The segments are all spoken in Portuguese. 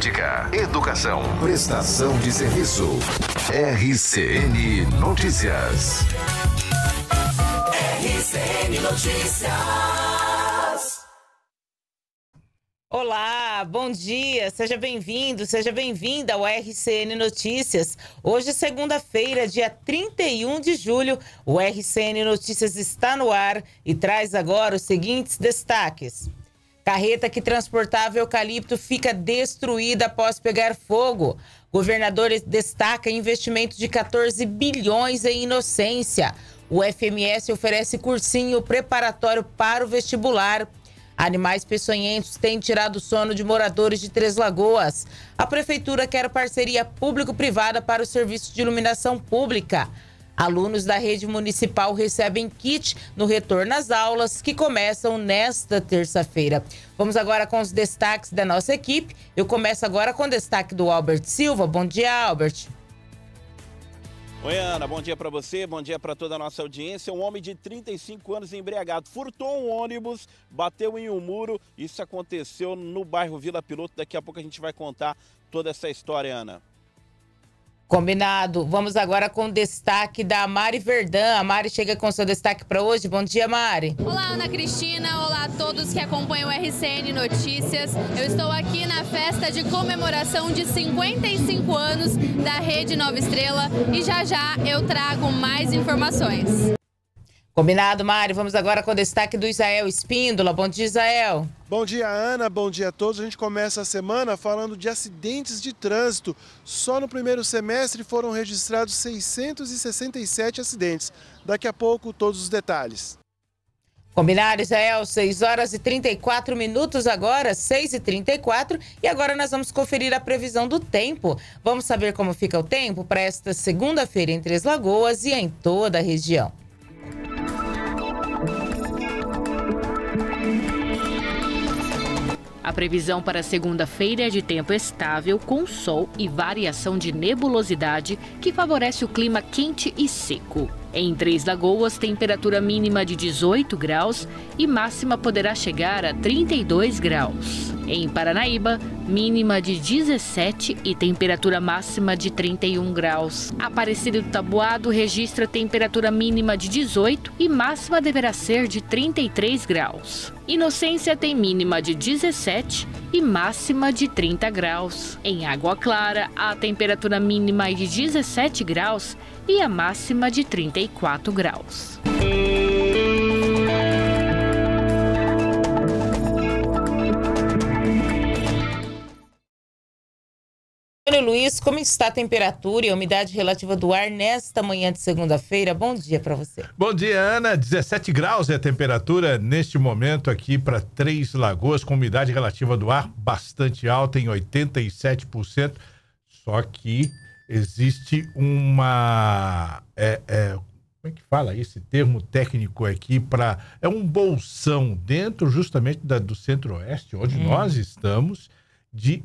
política, educação, prestação de serviço. RCN Notícias. RCN Notícias. Olá, bom dia, seja bem-vindo, seja bem-vinda ao RCN Notícias. Hoje, segunda-feira, dia 31 de julho, o RCN Notícias está no ar e traz agora os seguintes destaques. Carreta que transportava eucalipto fica destruída após pegar fogo. Governador destaca investimento de 14 bilhões em inocência. O FMS oferece cursinho preparatório para o vestibular. Animais peçonhentos têm tirado o sono de moradores de Três Lagoas. A prefeitura quer parceria público-privada para o serviço de iluminação pública. Alunos da rede municipal recebem kit no retorno às aulas, que começam nesta terça-feira. Vamos agora com os destaques da nossa equipe. Eu começo agora com o destaque do Albert Silva. Bom dia, Albert. Oi, Ana, bom dia para você, bom dia para toda a nossa audiência. Um homem de 35 anos embriagado furtou um ônibus, bateu em um muro. Isso aconteceu no bairro Vila Piloto. Daqui a pouco a gente vai contar toda essa história, Ana. Combinado. Vamos agora com o destaque da Mari Verdã. A Mari chega com seu destaque para hoje. Bom dia, Mari. Olá, Ana Cristina. Olá a todos que acompanham o RCN Notícias. Eu estou aqui na festa de comemoração de 55 anos da Rede Nova Estrela e já já eu trago mais informações. Combinado, Mário. Vamos agora com o destaque do Israel Espíndola. Bom dia, Israel. Bom dia, Ana. Bom dia a todos. A gente começa a semana falando de acidentes de trânsito. Só no primeiro semestre foram registrados 667 acidentes. Daqui a pouco, todos os detalhes. Combinado, Israel? 6 horas e 34 minutos agora, 6 e 34. E agora nós vamos conferir a previsão do tempo. Vamos saber como fica o tempo para esta segunda-feira em Três Lagoas e em toda a região. A previsão para segunda-feira é de tempo estável, com sol e variação de nebulosidade, que favorece o clima quente e seco. Em Três Lagoas, temperatura mínima de 18 graus e máxima poderá chegar a 32 graus. Em Paranaíba, mínima de 17 e temperatura máxima de 31 graus. Aparecido do Tabuado registra temperatura mínima de 18 e máxima deverá ser de 33 graus. Inocência tem mínima de 17 e máxima de 30 graus. Em Água Clara, a temperatura mínima é de 17 graus e a máxima de 34 graus. Como está a temperatura e a umidade relativa do ar nesta manhã de segunda-feira? Bom dia para você. Bom dia, Ana. 17 graus é a temperatura neste momento aqui para Três Lagoas, com umidade relativa do ar bastante alta, em 87%. Só que existe uma. É, é, como é que fala esse termo técnico aqui para. É um bolsão dentro justamente da, do centro-oeste, onde hum. nós estamos, de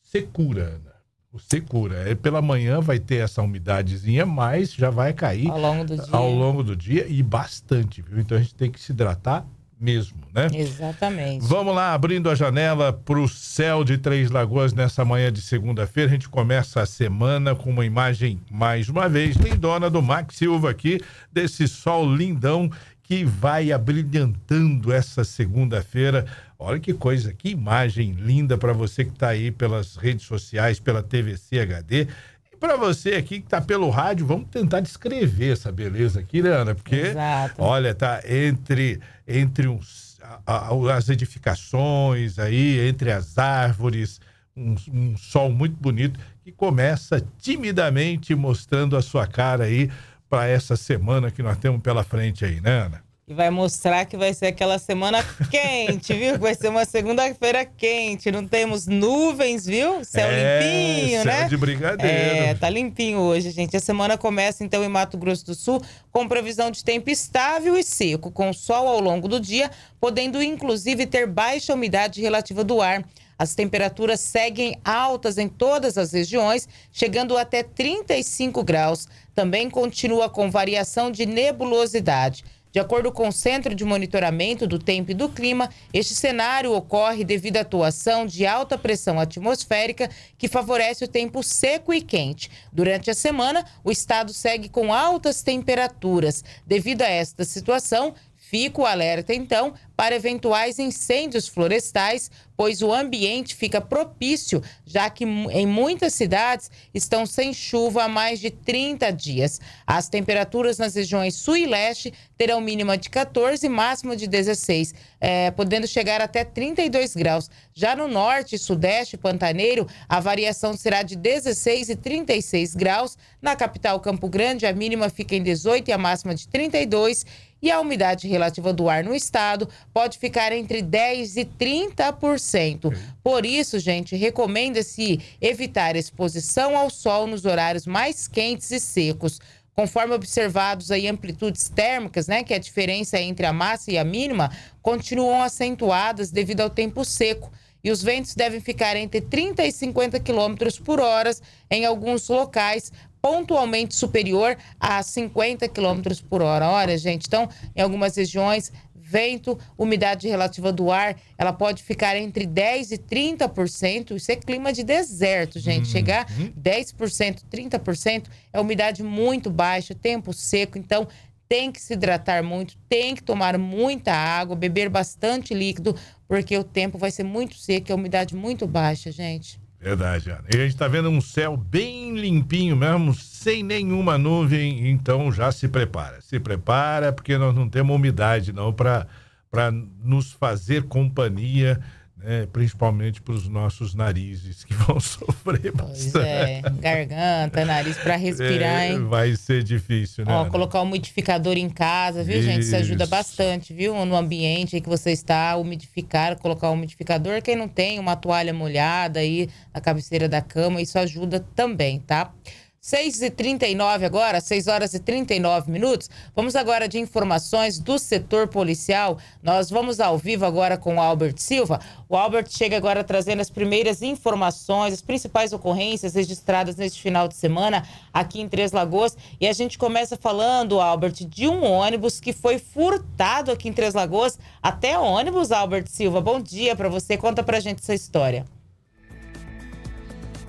secura, Ana o cura. É, pela manhã vai ter essa umidadezinha, mas já vai cair ao longo do dia, ao longo do dia e bastante, viu? Então a gente tem que se hidratar mesmo, né? Exatamente. Vamos lá, abrindo a janela para o céu de Três Lagoas nessa manhã de segunda-feira. A gente começa a semana com uma imagem, mais uma vez, lindona do Max Silva aqui, desse sol lindão que vai abrilhantando essa segunda-feira. Olha que coisa, que imagem linda para você que está aí pelas redes sociais, pela TVC HD. E para você aqui que está pelo rádio, vamos tentar descrever essa beleza aqui, né, Ana? Porque, Exato. olha, tá entre, entre uns, a, a, as edificações aí, entre as árvores, um, um sol muito bonito que começa timidamente mostrando a sua cara aí para essa semana que nós temos pela frente aí, né, Ana? E vai mostrar que vai ser aquela semana quente, viu? Vai ser uma segunda-feira quente. Não temos nuvens, viu? Céu é, limpinho, céu né? de brigadeiro. É, tá limpinho hoje, gente. A semana começa, então, em Mato Grosso do Sul, com previsão de tempo estável e seco, com sol ao longo do dia, podendo inclusive ter baixa umidade relativa do ar. As temperaturas seguem altas em todas as regiões, chegando até 35 graus. Também continua com variação de nebulosidade. De acordo com o Centro de Monitoramento do Tempo e do Clima, este cenário ocorre devido à atuação de alta pressão atmosférica que favorece o tempo seco e quente. Durante a semana, o estado segue com altas temperaturas. Devido a esta situação, Fica o alerta, então, para eventuais incêndios florestais, pois o ambiente fica propício, já que em muitas cidades estão sem chuva há mais de 30 dias. As temperaturas nas regiões sul e leste terão mínima de 14 e máxima de 16, é, eh, podendo chegar até 32 graus. Já no norte, sudeste e pantaneiro, a variação será de 16 e 36 graus. Na capital Campo Grande, a mínima fica em 18 e a máxima de 32 e a umidade relativa do ar no estado pode ficar entre 10% e 30%. Por isso, gente, recomenda-se evitar exposição ao sol nos horários mais quentes e secos. Conforme observados aí amplitudes térmicas, né, que é a diferença entre a massa e a mínima, continuam acentuadas devido ao tempo seco e os ventos devem ficar entre 30 e 50 km por hora em alguns locais, pontualmente superior a 50 km por hora. Olha, gente, então, em algumas regiões, vento, umidade relativa do ar, ela pode ficar entre 10% e 30%. Isso é clima de deserto, gente. Uhum. Chegar 10%, 30% é umidade muito baixa, tempo seco. Então, tem que se hidratar muito, tem que tomar muita água, beber bastante líquido, porque o tempo vai ser muito seco e a umidade muito baixa, gente. Verdade, Ana. E a gente está vendo um céu bem limpinho mesmo, sem nenhuma nuvem, então já se prepara. Se prepara, porque nós não temos umidade não para nos fazer companhia é, principalmente para os nossos narizes que vão sofrer pois bastante. É, garganta, nariz para respirar, é, hein? Vai ser difícil, né? Ó, colocar um umidificador em casa, viu, Isso. gente? Isso ajuda bastante, viu? No ambiente que você está, umidificar, colocar um umidificador. Quem não tem, uma toalha molhada aí na cabeceira da cama, isso ajuda também, tá? 6h39 agora, 6 horas e 39 minutos. Vamos agora de informações do setor policial. Nós vamos ao vivo agora com o Albert Silva. O Albert chega agora trazendo as primeiras informações, as principais ocorrências registradas neste final de semana aqui em Três Lagoas. E a gente começa falando, Albert, de um ônibus que foi furtado aqui em Três Lagoas. Até ônibus, Albert Silva. Bom dia para você. Conta a gente essa história.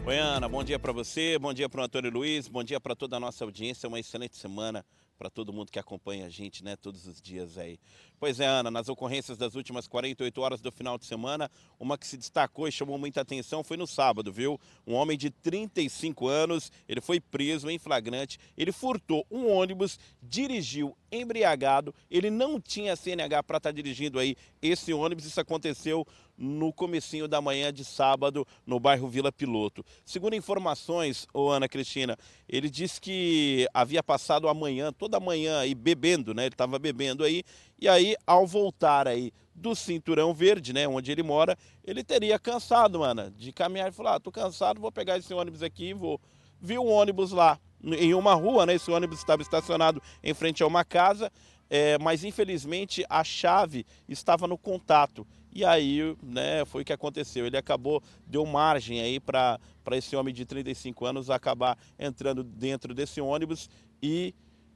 Oi, Ana, bom dia para você, bom dia para o Antônio Luiz, bom dia para toda a nossa audiência, uma excelente semana para todo mundo que acompanha a gente, né, todos os dias aí. Pois é, Ana, nas ocorrências das últimas 48 horas do final de semana, uma que se destacou e chamou muita atenção foi no sábado, viu? Um homem de 35 anos, ele foi preso em flagrante, ele furtou um ônibus, dirigiu embriagado, ele não tinha CNH para estar tá dirigindo aí esse ônibus, isso aconteceu no comecinho da manhã de sábado no bairro Vila Piloto. Segundo informações, o Ana Cristina, ele disse que havia passado a manhã, toda a manhã aí bebendo, né? Ele estava bebendo aí, e aí ao voltar aí do Cinturão Verde, né, onde ele mora, ele teria cansado, Ana, de caminhar e falar, ah, tô cansado, vou pegar esse ônibus aqui e vou. Viu um ônibus lá em uma rua, né? Esse ônibus estava estacionado em frente a uma casa, é, mas infelizmente a chave estava no contato e aí, né, foi o que aconteceu. Ele acabou, deu margem aí para esse homem de 35 anos acabar entrando dentro desse ônibus e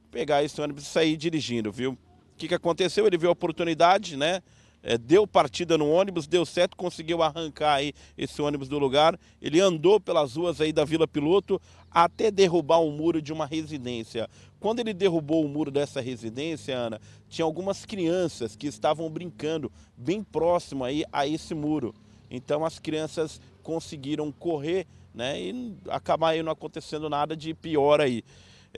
pegar esse ônibus e sair dirigindo, viu? O que, que aconteceu? Ele viu a oportunidade, né? É, deu partida no ônibus, deu certo, conseguiu arrancar aí esse ônibus do lugar. Ele andou pelas ruas aí da Vila Piloto até derrubar o um muro de uma residência. Quando ele derrubou o muro dessa residência, Ana, tinha algumas crianças que estavam brincando bem próximo aí a esse muro. Então as crianças conseguiram correr né, e acabar aí não acontecendo nada de pior aí.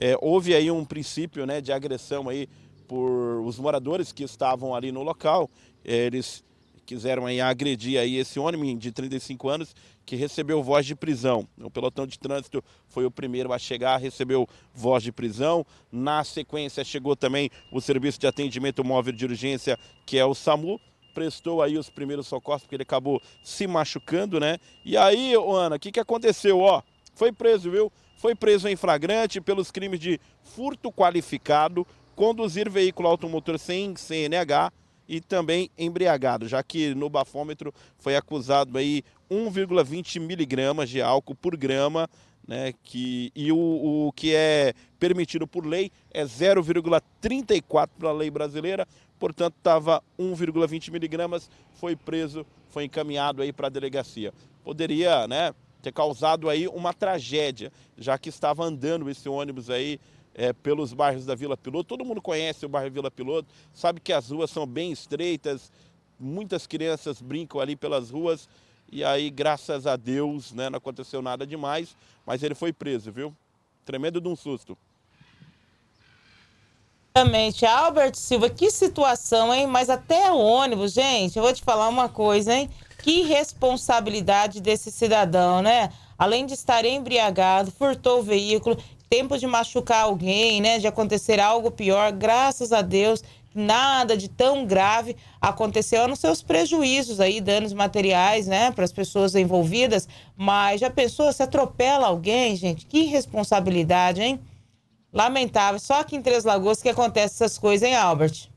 É, houve aí um princípio né, de agressão aí por os moradores que estavam ali no local. Eles quiseram aí agredir aí esse homem de 35 anos que recebeu voz de prisão. O pelotão de trânsito foi o primeiro a chegar, recebeu voz de prisão. Na sequência chegou também o serviço de atendimento móvel de urgência, que é o SAMU prestou aí os primeiros socorros, porque ele acabou se machucando, né? E aí, Ana, o que, que aconteceu? Ó, foi preso, viu? Foi preso em flagrante pelos crimes de furto qualificado, conduzir veículo automotor sem CNH, e também embriagado, já que no bafômetro foi acusado aí 1,20 miligramas de álcool por grama, né, que, e o, o que é permitido por lei é 0,34 pela lei brasileira, portanto estava 1,20 miligramas, foi preso, foi encaminhado aí para a delegacia. Poderia, né, ter causado aí uma tragédia, já que estava andando esse ônibus aí é, pelos bairros da Vila Piloto. Todo mundo conhece o bairro Vila Piloto, sabe que as ruas são bem estreitas, muitas crianças brincam ali pelas ruas. E aí, graças a Deus, né, não aconteceu nada demais, mas ele foi preso, viu? Tremendo de um susto. Exatamente. Albert Silva, que situação, hein? Mas até o ônibus, gente, eu vou te falar uma coisa, hein? Que responsabilidade desse cidadão, né? Além de estar embriagado, furtou o veículo tempo de machucar alguém, né? De acontecer algo pior. Graças a Deus, nada de tão grave aconteceu, a não ser os prejuízos aí, danos materiais, né, para as pessoas envolvidas. Mas já pensou, se atropela alguém, gente? Que responsabilidade, hein? Lamentável. Só aqui em Três Lagoas que acontece essas coisas, hein, Albert?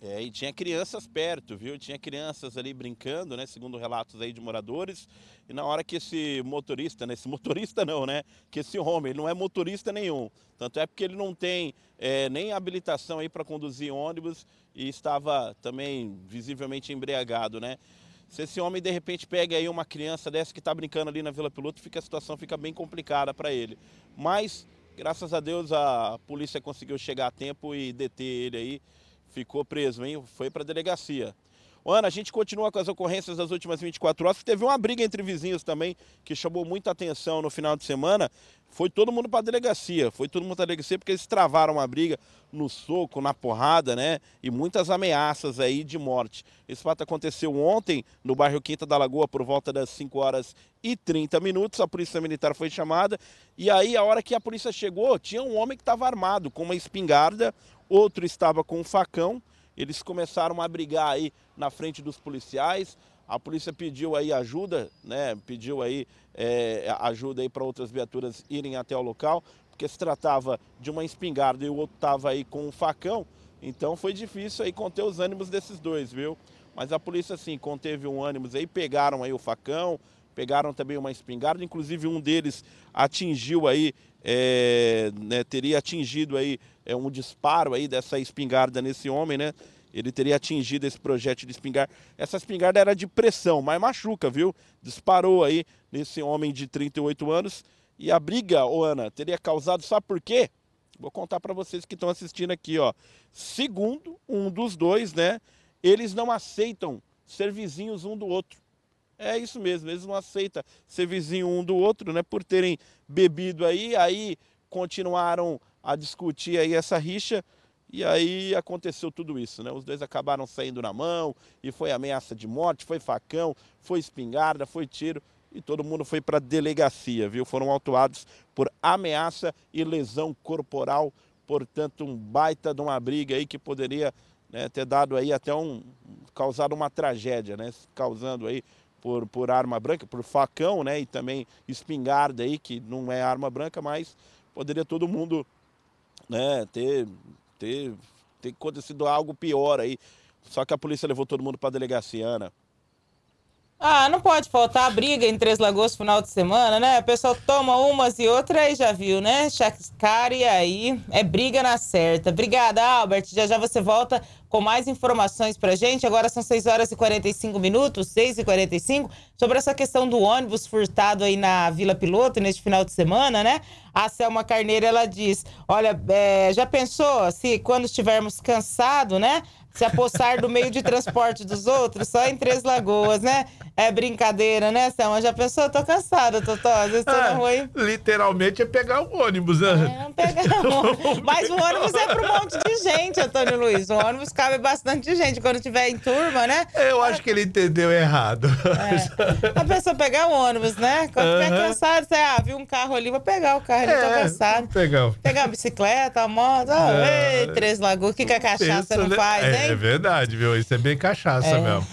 É, e tinha crianças perto, viu? Tinha crianças ali brincando, né? Segundo relatos aí de moradores. E na hora que esse motorista, né? Esse motorista não, né? Que esse homem, ele não é motorista nenhum. Tanto é porque ele não tem é, nem habilitação aí para conduzir ônibus e estava também visivelmente embriagado, né? Se esse homem de repente pega aí uma criança dessa que está brincando ali na Vila Piloto, fica a situação fica bem complicada para ele. Mas graças a Deus a polícia conseguiu chegar a tempo e deter ele aí. Ficou preso, hein? Foi para a delegacia. Ana, a gente continua com as ocorrências das últimas 24 horas. Teve uma briga entre vizinhos também, que chamou muita atenção no final de semana. Foi todo mundo para a delegacia. Foi todo mundo para a delegacia porque eles travaram uma briga no soco, na porrada, né? E muitas ameaças aí de morte. Esse fato aconteceu ontem no bairro Quinta da Lagoa, por volta das 5 horas e 30 minutos. A polícia militar foi chamada. E aí, a hora que a polícia chegou, tinha um homem que estava armado, com uma espingarda, outro estava com um facão. Eles começaram a brigar aí na frente dos policiais. A polícia pediu aí ajuda, né? Pediu aí é, ajuda aí para outras viaturas irem até o local, porque se tratava de uma espingarda e o outro estava aí com um facão. Então foi difícil aí conter os ânimos desses dois, viu? Mas a polícia sim conteve um ânimos aí, pegaram aí o facão, pegaram também uma espingarda, inclusive um deles atingiu aí é, né, teria atingido aí é, um disparo aí dessa espingarda nesse homem, né? Ele teria atingido esse projétil de espingarda. Essa espingarda era de pressão, mas machuca, viu? Disparou aí nesse homem de 38 anos. E a briga, ô Ana, teria causado, sabe por quê? Vou contar para vocês que estão assistindo aqui, ó. Segundo um dos dois, né? Eles não aceitam ser vizinhos um do outro. É isso mesmo, eles não aceitam ser vizinho um do outro, né? Por terem bebido aí, aí continuaram a discutir aí essa rixa e aí aconteceu tudo isso, né? Os dois acabaram saindo na mão e foi ameaça de morte, foi facão, foi espingarda, foi tiro e todo mundo foi para a delegacia, viu? Foram autuados por ameaça e lesão corporal, portanto, um baita de uma briga aí que poderia né, ter dado aí até um causado uma tragédia, né? Causando aí por, por arma branca, por facão, né? E também espingarda aí, que não é arma branca, mas poderia todo mundo né, ter, ter, ter acontecido algo pior aí. Só que a polícia levou todo mundo para delegacia, Ana. Ah, não pode faltar a briga em Três Lagoas no final de semana, né? O pessoal toma umas e outras e já viu, né? Chascar e aí é briga na certa. Obrigada, Albert. Já já você volta com mais informações para gente. Agora são 6 horas e 45 minutos, 6 e 45, sobre essa questão do ônibus furtado aí na Vila Piloto neste final de semana, né? A Selma Carneiro, ela diz, olha, é, já pensou se quando estivermos cansados, né? se apossar do meio de transporte dos outros só em Três Lagoas, né? É brincadeira, né, Selma? Já pensou? Eu tô cansada, Totó. Às vezes tô ah, Literalmente é pegar o um ônibus, né? É, pegar então, um ônibus. Mas o ônibus é para um monte de gente, Antônio Luiz. O ônibus cabe bastante gente quando tiver em turma, né? Eu acho que ele entendeu errado. É. A pessoa pegar o ônibus, né? Quando uhum. tiver cansado, você, ah, viu um carro ali, vou pegar o carro ele é, tô cansado. Pegar. pegar a bicicleta, a moto. Oh, ei, Três Lagoas, o que, que a cachaça penso, não né? faz, é. hein? hein? É verdade, viu? Isso é bem cachaça é. mesmo.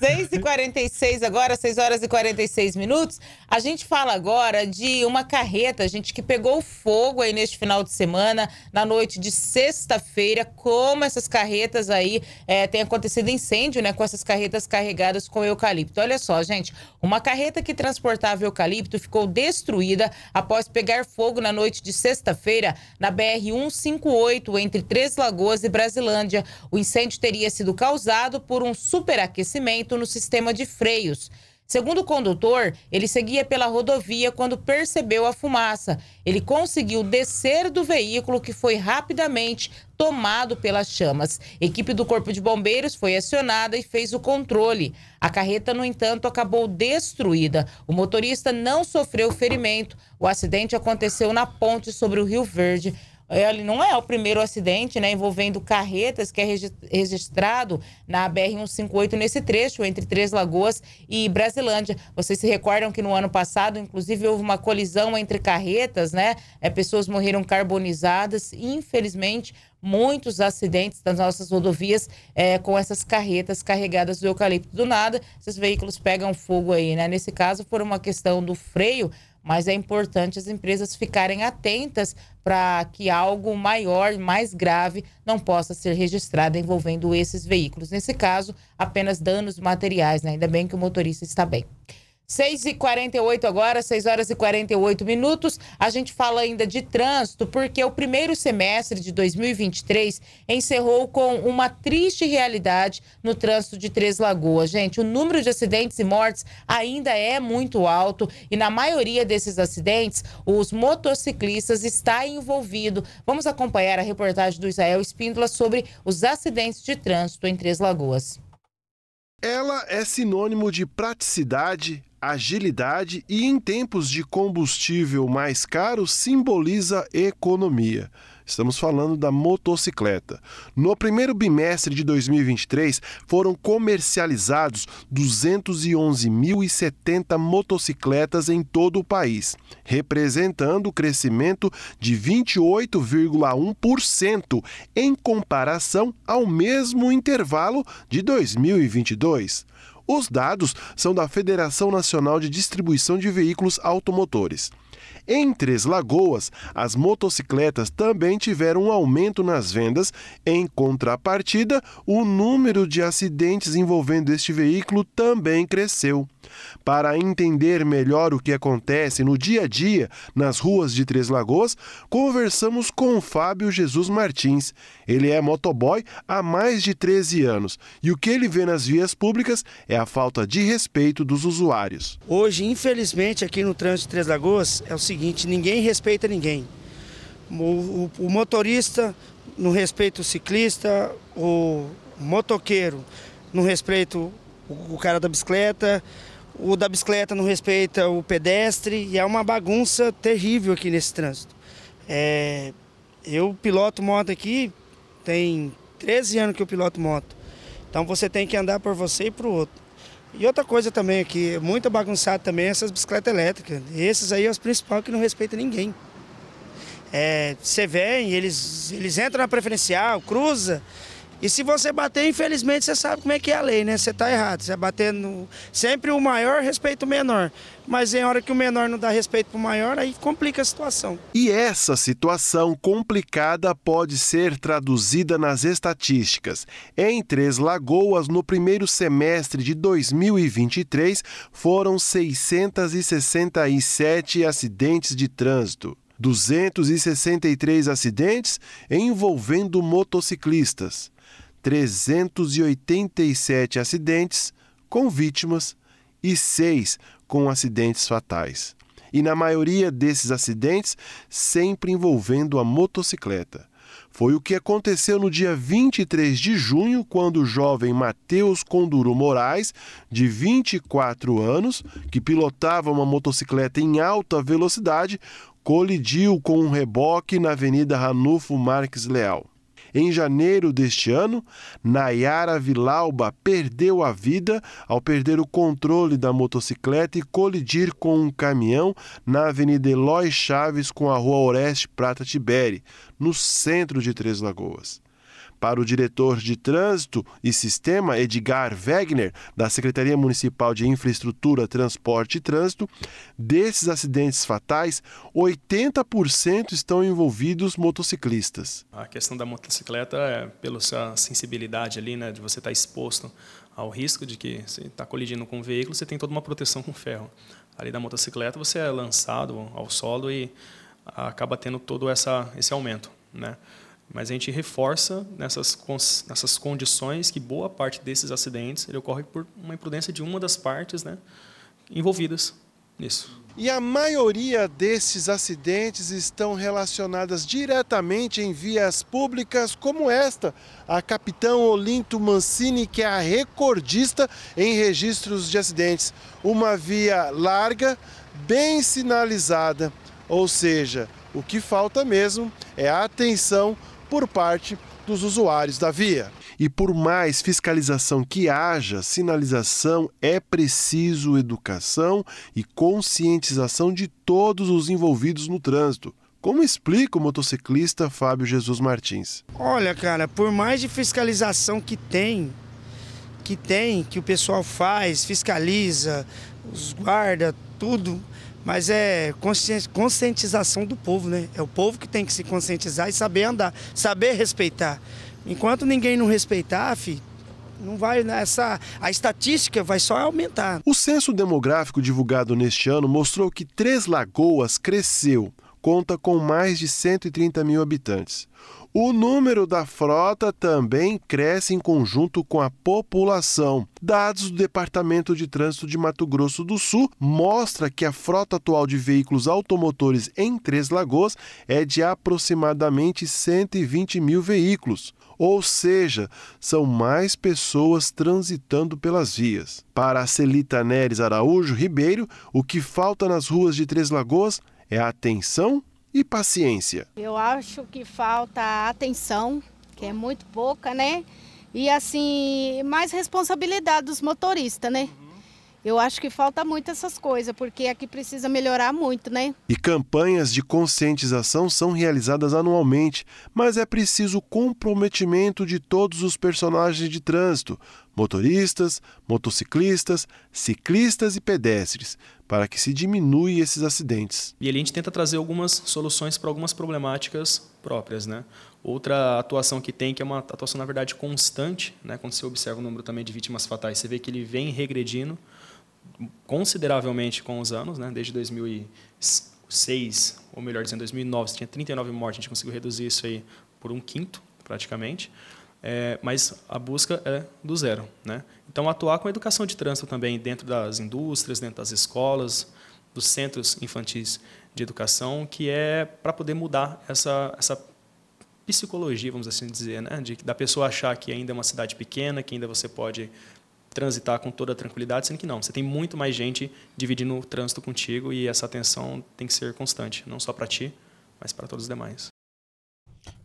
6h46 agora, 6 horas e 46 minutos. A gente fala agora de uma carreta, gente, que pegou fogo aí neste final de semana, na noite de sexta-feira. Como essas carretas aí é, tem acontecido incêndio, né? Com essas carretas carregadas com eucalipto. Olha só, gente, uma carreta que transportava eucalipto ficou destruída após pegar fogo na noite de sexta-feira na BR-158, entre Três Lagoas e Brasilândia. O incêndio teria sido causado por um superaquecimento no sistema de freios. Segundo o condutor, ele seguia pela rodovia quando percebeu a fumaça. Ele conseguiu descer do veículo que foi rapidamente tomado pelas chamas. Equipe do Corpo de Bombeiros foi acionada e fez o controle. A carreta, no entanto, acabou destruída. O motorista não sofreu ferimento. O acidente aconteceu na ponte sobre o Rio Verde ele não é o primeiro acidente né, envolvendo carretas que é registrado na BR-158 nesse trecho entre Três Lagoas e Brasilândia. Vocês se recordam que no ano passado, inclusive, houve uma colisão entre carretas, né? É, pessoas morreram carbonizadas. infelizmente, muitos acidentes nas nossas rodovias é, com essas carretas carregadas do eucalipto. Do nada, esses veículos pegam fogo aí, né? Nesse caso, por uma questão do freio, mas é importante as empresas ficarem atentas para que algo maior, mais grave, não possa ser registrado envolvendo esses veículos. Nesse caso, apenas danos materiais, né? ainda bem que o motorista está bem. 6h48 agora, 6 horas e 48 minutos. A gente fala ainda de trânsito, porque o primeiro semestre de 2023 encerrou com uma triste realidade no trânsito de Três Lagoas. Gente, o número de acidentes e mortes ainda é muito alto e na maioria desses acidentes, os motociclistas está envolvido. Vamos acompanhar a reportagem do Israel Espíndola sobre os acidentes de trânsito em Três Lagoas. Ela é sinônimo de praticidade, agilidade e, em tempos de combustível mais caro, simboliza economia. Estamos falando da motocicleta. No primeiro bimestre de 2023, foram comercializados 211.070 motocicletas em todo o país, representando o crescimento de 28,1% em comparação ao mesmo intervalo de 2022. Os dados são da Federação Nacional de Distribuição de Veículos Automotores. Em Três Lagoas, as motocicletas também tiveram um aumento nas vendas. Em contrapartida, o número de acidentes envolvendo este veículo também cresceu. Para entender melhor o que acontece no dia a dia nas ruas de Três Lagoas, conversamos com o Fábio Jesus Martins. Ele é motoboy há mais de 13 anos e o que ele vê nas vias públicas é a falta de respeito dos usuários. Hoje, infelizmente, aqui no trânsito de Três Lagoas é o seguinte: ninguém respeita ninguém. O, o, o motorista não respeita o ciclista, o motoqueiro não respeita o, o cara da bicicleta o da bicicleta não respeita o pedestre e é uma bagunça terrível aqui nesse trânsito. É, eu piloto moto aqui, tem 13 anos que eu piloto moto. Então você tem que andar por você e pro outro. E outra coisa também aqui, muito bagunçado também essas bicicletas elétricas. Esses aí são é os principais que não respeitam ninguém. É, você vem, eles, eles entram na preferencial, cruza, e se você bater, infelizmente, você sabe como é que é a lei, né? Você está errado. Você bater no... Sempre o maior respeita o menor. Mas em hora que o menor não dá respeito para o maior, aí complica a situação. E essa situação complicada pode ser traduzida nas estatísticas. Em Três Lagoas, no primeiro semestre de 2023, foram 667 acidentes de trânsito. 263 acidentes envolvendo motociclistas. 387 acidentes com vítimas e 6 com acidentes fatais. E na maioria desses acidentes, sempre envolvendo a motocicleta. Foi o que aconteceu no dia 23 de junho, quando o jovem Matheus Conduro Moraes, de 24 anos, que pilotava uma motocicleta em alta velocidade, colidiu com um reboque na Avenida Ranulfo Marques Leal. Em janeiro deste ano, Nayara Vilauba perdeu a vida ao perder o controle da motocicleta e colidir com um caminhão na Avenida Eloy Chaves com a Rua Oreste Prata Tibere, no centro de Três Lagoas. Para o diretor de Trânsito e Sistema, Edgar Wegner, da Secretaria Municipal de Infraestrutura, Transporte e Trânsito, desses acidentes fatais, 80% estão envolvidos motociclistas. A questão da motocicleta é pela sua sensibilidade ali, né, de você estar tá exposto ao risco de que você está colidindo com um veículo, você tem toda uma proteção com ferro. Ali da motocicleta você é lançado ao solo e acaba tendo todo essa, esse aumento. Né? Mas a gente reforça nessas, nessas condições que boa parte desses acidentes ele ocorre por uma imprudência de uma das partes né, envolvidas nisso. E a maioria desses acidentes estão relacionadas diretamente em vias públicas como esta, a Capitão Olinto Mancini, que é a recordista em registros de acidentes. Uma via larga, bem sinalizada, ou seja, o que falta mesmo é a atenção por parte dos usuários da via. E por mais fiscalização que haja, sinalização é preciso educação e conscientização de todos os envolvidos no trânsito. Como explica o motociclista Fábio Jesus Martins? Olha, cara, por mais de fiscalização que tem, que tem, que o pessoal faz, fiscaliza, os guarda, tudo, mas é conscientização do povo, né? É o povo que tem que se conscientizar e saber andar, saber respeitar. Enquanto ninguém não respeitar, filho, não vai nessa né? a estatística vai só aumentar. O censo demográfico divulgado neste ano mostrou que Três Lagoas cresceu, conta com mais de 130 mil habitantes. O número da frota também cresce em conjunto com a população. Dados do Departamento de Trânsito de Mato Grosso do Sul mostra que a frota atual de veículos automotores em Três Lagoas é de aproximadamente 120 mil veículos. Ou seja, são mais pessoas transitando pelas vias. Para a Celita Neres Araújo Ribeiro, o que falta nas ruas de Três Lagoas é atenção e paciência. Eu acho que falta atenção, que é muito pouca, né? E assim, mais responsabilidade dos motoristas, né? Eu acho que falta muito essas coisas, porque aqui precisa melhorar muito, né? E campanhas de conscientização são realizadas anualmente, mas é preciso comprometimento de todos os personagens de trânsito: motoristas, motociclistas, ciclistas e pedestres para que se diminua esses acidentes. E ali a gente tenta trazer algumas soluções para algumas problemáticas próprias, né? Outra atuação que tem, que é uma atuação, na verdade, constante, né? quando você observa o número também de vítimas fatais, você vê que ele vem regredindo consideravelmente com os anos, né? desde 2006, ou melhor dizendo, 2009, você tinha 39 mortes, a gente conseguiu reduzir isso aí por um quinto, praticamente é, mas a busca é do zero. Né? Então, atuar com a educação de trânsito também dentro das indústrias, dentro das escolas, dos centros infantis de educação, que é para poder mudar essa, essa psicologia, vamos assim dizer, né? de, da pessoa achar que ainda é uma cidade pequena, que ainda você pode transitar com toda a tranquilidade, sendo que não. Você tem muito mais gente dividindo o trânsito contigo e essa atenção tem que ser constante, não só para ti, mas para todos os demais.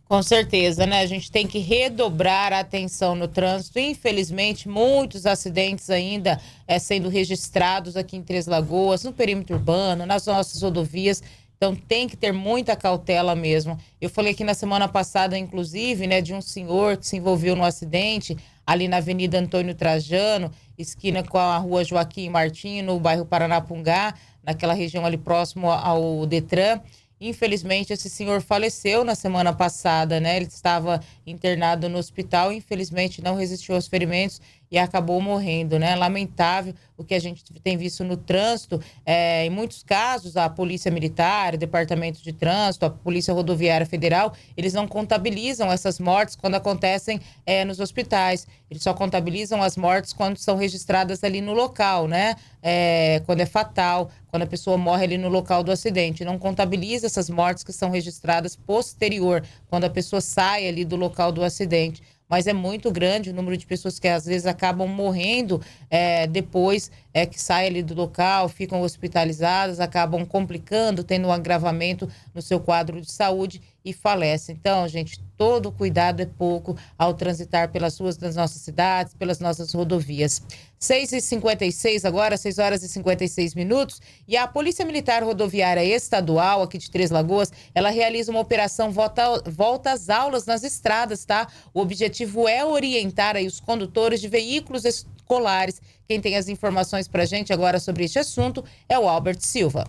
Com certeza, né? A gente tem que redobrar a atenção no trânsito. Infelizmente, muitos acidentes ainda é, sendo registrados aqui em Três Lagoas, no perímetro urbano, nas nossas rodovias. Então tem que ter muita cautela mesmo. Eu falei aqui na semana passada, inclusive, né, de um senhor que se envolveu no acidente ali na Avenida Antônio Trajano, esquina com a Rua Joaquim Martins, no bairro Paranapungá, naquela região ali próximo ao Detran. Infelizmente, esse senhor faleceu na semana passada, né? Ele estava internado no hospital, infelizmente não resistiu aos ferimentos e acabou morrendo, né? Lamentável o que a gente tem visto no trânsito. É, em muitos casos, a Polícia Militar, o Departamento de Trânsito, a Polícia Rodoviária Federal, eles não contabilizam essas mortes quando acontecem é, nos hospitais. Eles só contabilizam as mortes quando são registradas ali no local, né? É, quando é fatal, quando a pessoa morre ali no local do acidente. Não contabiliza essas mortes que são registradas posterior, quando a pessoa sai ali do local do acidente mas é muito grande o número de pessoas que às vezes acabam morrendo é, depois é, que saem ali do local, ficam hospitalizadas, acabam complicando, tendo um agravamento no seu quadro de saúde e falece. Então, gente, todo cuidado é pouco ao transitar pelas ruas das nossas cidades, pelas nossas rodovias. 6h56 agora, 6 horas e 56 minutos, e a Polícia Militar Rodoviária Estadual, aqui de Três Lagoas, ela realiza uma operação volta, volta às aulas nas estradas, tá? O objetivo é orientar aí os condutores de veículos escolares. Quem tem as informações pra gente agora sobre este assunto é o Albert Silva.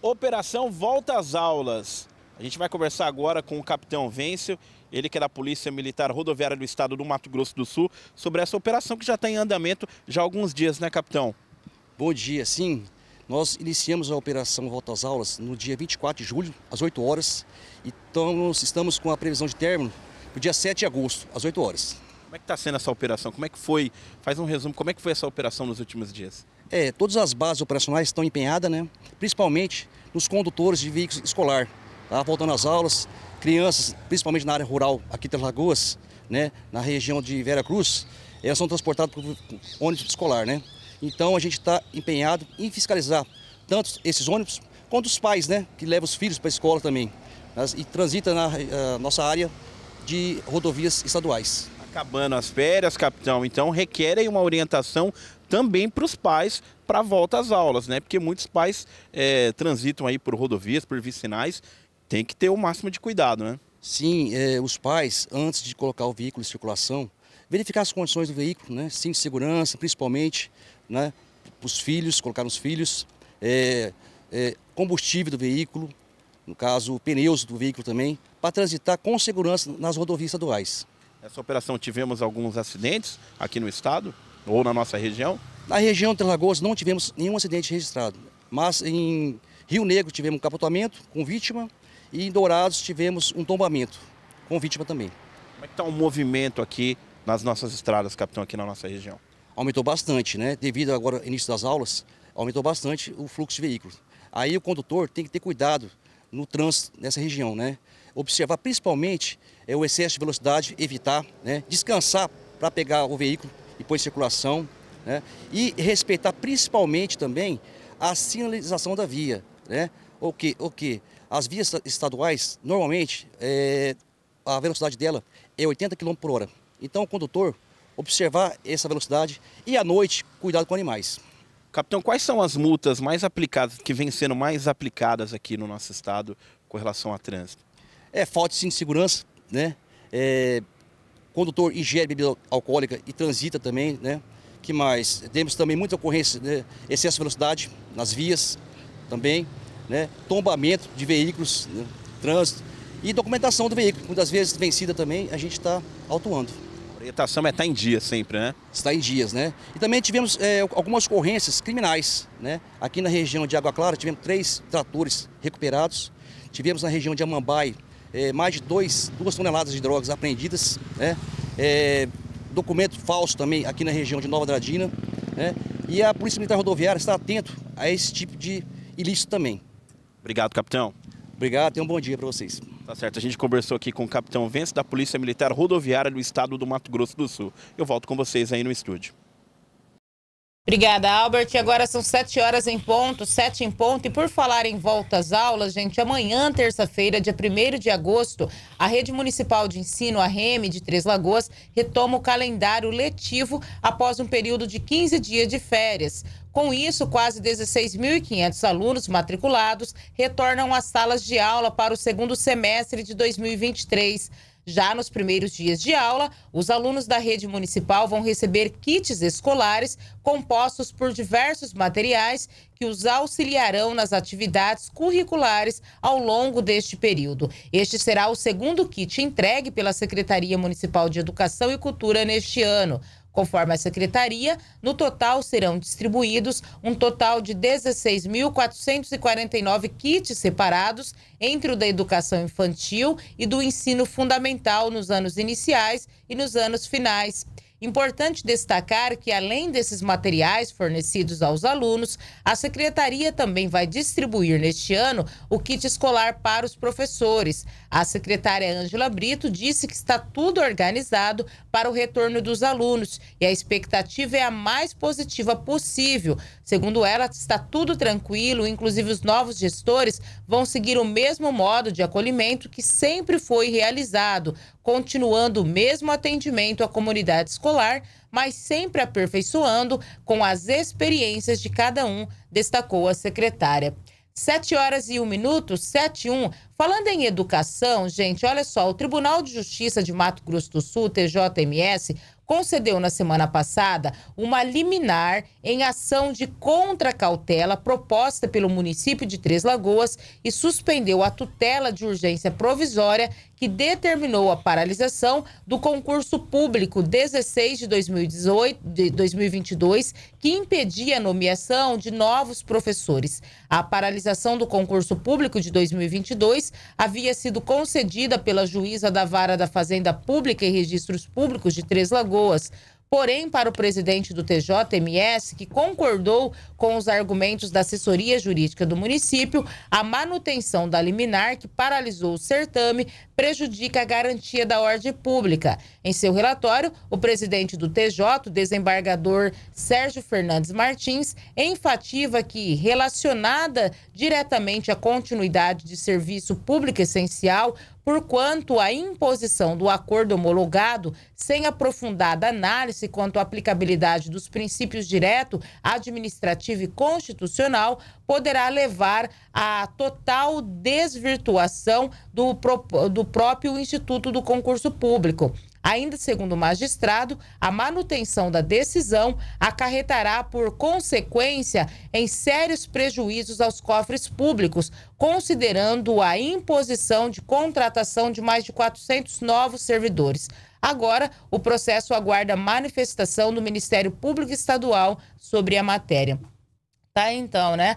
Operação Volta às Aulas. A gente vai conversar agora com o capitão Vêncio, ele que é da Polícia Militar Rodoviária do Estado do Mato Grosso do Sul, sobre essa operação que já está em andamento já há alguns dias, né, capitão? Bom dia, sim. Nós iniciamos a operação Volta às Aulas no dia 24 de julho, às 8 horas. e estamos com a previsão de término no dia 7 de agosto, às 8 horas. Como é que está sendo essa operação? Como é que foi? Faz um resumo, como é que foi essa operação nos últimos dias? É, todas as bases operacionais estão empenhadas, né? principalmente nos condutores de veículos escolar. Estava voltando às aulas, crianças, principalmente na área rural aqui das Lagoas, né, na região de Vera Cruz, elas são transportadas por ônibus escolar. Né? Então a gente está empenhado em fiscalizar tanto esses ônibus quanto os pais, né, que levam os filhos para a escola também. Mas, e transita na a, eh, nossa área de rodovias estaduais. Acabando as férias, capitão, então requerem uma orientação também para os pais para a volta às aulas, né? Porque muitos pais é, transitam aí por rodovias, por vicinais tem que ter o máximo de cuidado, né? Sim, é, os pais, antes de colocar o veículo em circulação, verificar as condições do veículo, né? Sim, de segurança, principalmente, né? Os filhos, colocar os filhos, é, é, combustível do veículo, no caso, pneus do veículo também, para transitar com segurança nas rodovias estaduais. Nessa operação tivemos alguns acidentes aqui no estado ou na nossa região? Na região de Lagoas não tivemos nenhum acidente registrado, mas em Rio Negro tivemos um capotamento com vítima, e em Dourados tivemos um tombamento, com vítima também. Como é que está o movimento aqui nas nossas estradas, capitão, aqui na nossa região? Aumentou bastante, né? Devido agora ao início das aulas, aumentou bastante o fluxo de veículos. Aí o condutor tem que ter cuidado no trânsito nessa região, né? Observar principalmente é, o excesso de velocidade, evitar, né? descansar para pegar o veículo e pôr em circulação. Né? E respeitar principalmente também a sinalização da via. Né? O que? O que? As vias estaduais, normalmente, é, a velocidade dela é 80 km por hora. Então, o condutor observar essa velocidade e à noite, cuidado com animais. Capitão, quais são as multas mais aplicadas, que vêm sendo mais aplicadas aqui no nosso estado com relação a trânsito? É falta de segurança, né? É, condutor ingere bebida alcoólica e transita também, né? Que mais? Temos também muita ocorrência, né? excesso de velocidade nas vias também né, tombamento de veículos, né, trânsito e documentação do veículo. Muitas vezes vencida também, a gente está autuando. A orientação é estar tá em dia sempre, né? Está em dias, né? E também tivemos é, algumas ocorrências criminais, né? Aqui na região de Água Clara tivemos três tratores recuperados. Tivemos na região de Amambai é, mais de dois, duas toneladas de drogas apreendidas, né? É, documento falso também aqui na região de Nova Dradina, né? E a Polícia Militar Rodoviária está atento a esse tipo de ilícito também. Obrigado, capitão. Obrigado, tenha um bom dia para vocês. Tá certo, a gente conversou aqui com o capitão Vence da Polícia Militar Rodoviária do Estado do Mato Grosso do Sul. Eu volto com vocês aí no estúdio. Obrigada, Albert. E Agora são sete horas em ponto, sete em ponto. E por falar em volta às aulas, gente, amanhã, terça-feira, dia 1 de agosto, a Rede Municipal de Ensino, a REME, de Três Lagoas, retoma o calendário letivo após um período de 15 dias de férias. Com isso, quase 16.500 alunos matriculados retornam às salas de aula para o segundo semestre de 2023. Já nos primeiros dias de aula, os alunos da rede municipal vão receber kits escolares compostos por diversos materiais que os auxiliarão nas atividades curriculares ao longo deste período. Este será o segundo kit entregue pela Secretaria Municipal de Educação e Cultura neste ano. Conforme a secretaria, no total serão distribuídos um total de 16.449 kits separados entre o da educação infantil e do ensino fundamental nos anos iniciais e nos anos finais. Importante destacar que, além desses materiais fornecidos aos alunos, a secretaria também vai distribuir neste ano o kit escolar para os professores. A secretária Ângela Brito disse que está tudo organizado para o retorno dos alunos e a expectativa é a mais positiva possível. Segundo ela, está tudo tranquilo, inclusive os novos gestores vão seguir o mesmo modo de acolhimento que sempre foi realizado, continuando o mesmo atendimento à comunidade escolar, mas sempre aperfeiçoando com as experiências de cada um, destacou a secretária. 7 horas e 1 minuto, 7 e 1. Falando em educação, gente, olha só, o Tribunal de Justiça de Mato Grosso do Sul, TJMS, concedeu na semana passada uma liminar em ação de contracautela proposta pelo município de Três Lagoas e suspendeu a tutela de urgência provisória que determinou a paralisação do concurso público 16 de 2018 de 2022, que impedia a nomeação de novos professores. A paralisação do concurso público de 2022 havia sido concedida pela juíza da Vara da Fazenda Pública e Registros Públicos de Três Lagoas. Porém, para o presidente do TJMS, que concordou com os argumentos da assessoria jurídica do município, a manutenção da liminar que paralisou o certame prejudica a garantia da ordem pública. Em seu relatório, o presidente do TJ, desembargador Sérgio Fernandes Martins, enfativa que, relacionada diretamente à continuidade de serviço público essencial, por quanto à imposição do acordo homologado, sem aprofundada análise quanto à aplicabilidade dos princípios direto, administrativo e constitucional, poderá levar à total desvirtuação do, do próprio Instituto do Concurso Público. Ainda segundo o magistrado, a manutenção da decisão acarretará, por consequência, em sérios prejuízos aos cofres públicos, considerando a imposição de contratação de mais de 400 novos servidores. Agora, o processo aguarda manifestação do Ministério Público Estadual sobre a matéria. Tá, então, né?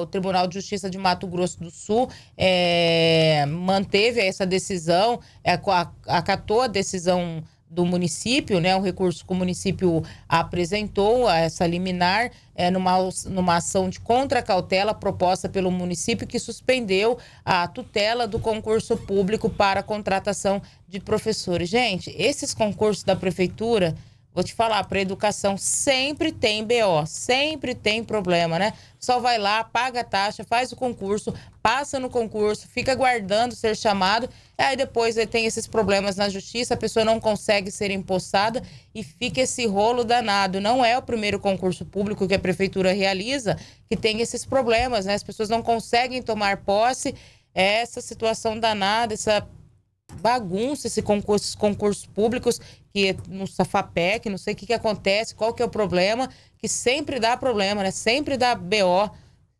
o Tribunal de Justiça de Mato Grosso do Sul é, manteve essa decisão, é, acatou a decisão do município, né, o recurso que o município apresentou, essa liminar, é, numa, numa ação de contracautela proposta pelo município que suspendeu a tutela do concurso público para a contratação de professores. Gente, esses concursos da prefeitura Vou te falar, para educação sempre tem BO, sempre tem problema, né? Só vai lá, paga a taxa, faz o concurso, passa no concurso, fica aguardando ser chamado, aí depois tem esses problemas na justiça, a pessoa não consegue ser empossada e fica esse rolo danado. Não é o primeiro concurso público que a prefeitura realiza que tem esses problemas, né? As pessoas não conseguem tomar posse, é essa situação danada, essa bagunça esse concurso, esses concursos públicos que no Safapec, não sei o que, que acontece, qual que é o problema, que sempre dá problema, né? Sempre dá BO.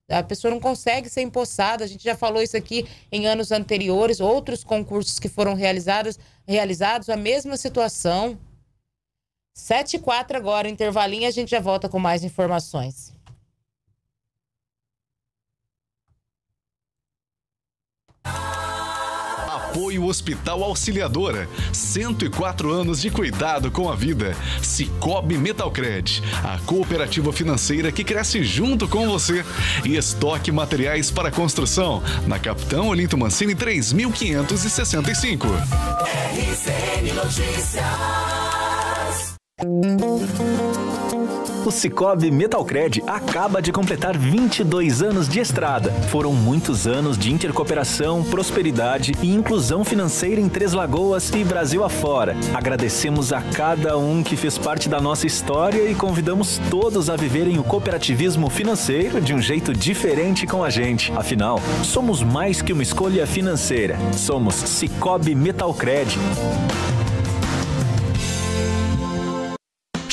A pessoa não consegue ser empossada. A gente já falou isso aqui em anos anteriores, outros concursos que foram realizados, realizados a mesma situação. 7 e 4 agora, intervalinho, a gente já volta com mais informações. Ah! Apoio Hospital Auxiliadora. 104 anos de cuidado com a vida. Cicobi Metalcred, a cooperativa financeira que cresce junto com você. E estoque materiais para construção. Na Capitão Olinto Mancini 3565. RCN Notícias. O Cicobi Metalcred acaba de completar 22 anos de estrada. Foram muitos anos de intercooperação, prosperidade e inclusão financeira em Três Lagoas e Brasil afora. Agradecemos a cada um que fez parte da nossa história e convidamos todos a viverem o cooperativismo financeiro de um jeito diferente com a gente. Afinal, somos mais que uma escolha financeira. Somos Cicobi Metalcred.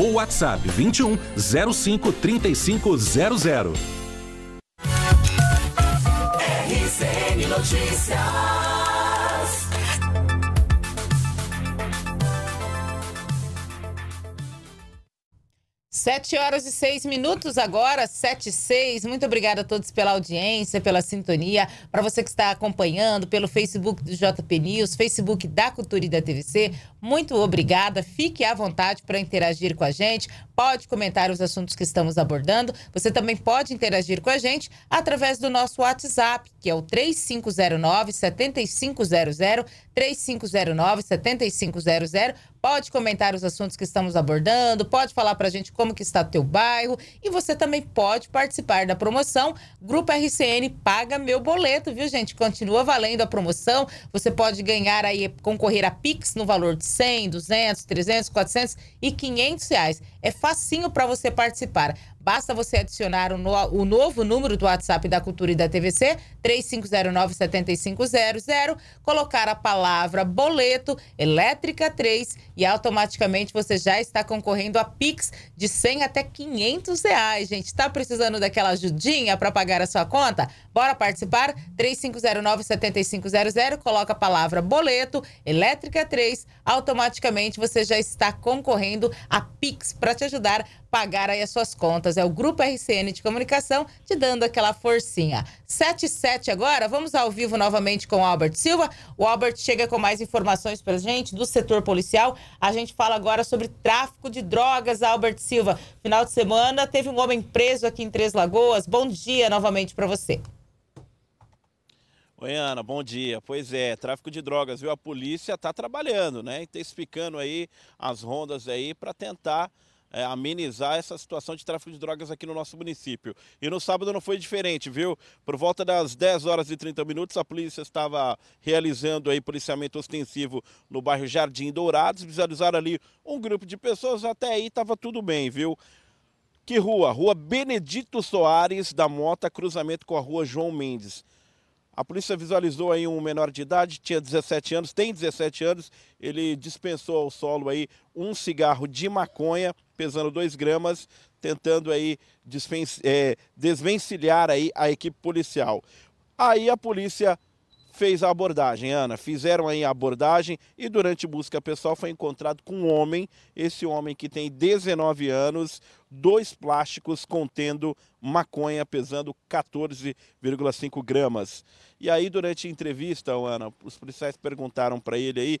ou WhatsApp 21 05 3500. RCN Notícias. Sete horas e seis minutos agora, sete e seis. Muito obrigada a todos pela audiência, pela sintonia. Para você que está acompanhando pelo Facebook do JP News, Facebook da Cultura e da TVC, muito obrigada. Fique à vontade para interagir com a gente. Pode comentar os assuntos que estamos abordando. Você também pode interagir com a gente através do nosso WhatsApp, que é o 3509-7500. 3509-7500. Pode comentar os assuntos que estamos abordando, pode falar para a gente como que está teu bairro e você também pode participar da promoção Grupo RCN Paga Meu Boleto, viu gente? Continua valendo a promoção, você pode ganhar aí, concorrer a Pix no valor de 100, 200, 300, 400 e 500 reais. É facinho para você participar. Basta você adicionar o, no, o novo número do WhatsApp da Cultura e da TVC, 3509-7500, colocar a palavra boleto, elétrica 3 e automaticamente você já está concorrendo a Pix de 100 até 500 reais, gente. Está precisando daquela ajudinha para pagar a sua conta? Bora participar? 3509-7500, coloca a palavra boleto, elétrica 3, automaticamente você já está concorrendo a Pix para te ajudar pagar aí as suas contas. É o Grupo RCN de Comunicação te dando aquela forcinha. 77 agora, vamos ao vivo novamente com o Albert Silva. O Albert chega com mais informações pra gente do setor policial. A gente fala agora sobre tráfico de drogas, Albert Silva. Final de semana teve um homem preso aqui em Três Lagoas. Bom dia novamente para você. Oi, Ana, bom dia. Pois é, tráfico de drogas, viu? A polícia está trabalhando, né? Intensificando tá aí as rondas aí para tentar é, amenizar essa situação de tráfico de drogas aqui no nosso município. E no sábado não foi diferente, viu? Por volta das 10 horas e 30 minutos, a polícia estava realizando aí policiamento ostensivo no bairro Jardim Dourados, visualizaram ali um grupo de pessoas, até aí estava tudo bem, viu? Que rua? Rua Benedito Soares da Mota, cruzamento com a rua João Mendes. A polícia visualizou aí um menor de idade, tinha 17 anos, tem 17 anos. Ele dispensou ao solo aí um cigarro de maconha, pesando 2 gramas, tentando aí é, desvencilhar aí a equipe policial. Aí a polícia fez a abordagem, Ana. Fizeram aí a abordagem e durante busca pessoal foi encontrado com um homem, esse homem que tem 19 anos, dois plásticos contendo maconha pesando 14,5 gramas. E aí, durante a entrevista, Ana, os policiais perguntaram para ele aí,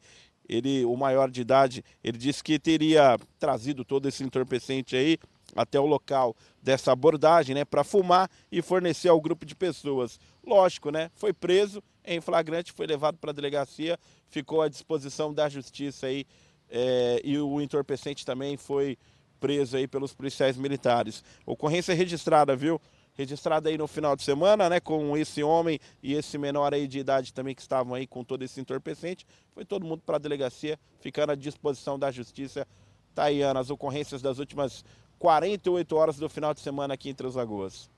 ele, o maior de idade, ele disse que teria trazido todo esse entorpecente aí até o local dessa abordagem, né, para fumar e fornecer ao grupo de pessoas. Lógico, né? Foi preso em flagrante, foi levado para a delegacia, ficou à disposição da justiça aí é, e o entorpecente também foi preso aí pelos policiais militares. Ocorrência registrada, viu? Registrada aí no final de semana, né? Com esse homem e esse menor aí de idade também que estavam aí com todo esse entorpecente. Foi todo mundo para a delegacia, ficando à disposição da justiça. Tá aí, Ana, as ocorrências das últimas 48 horas do final de semana aqui em Três Lagoas.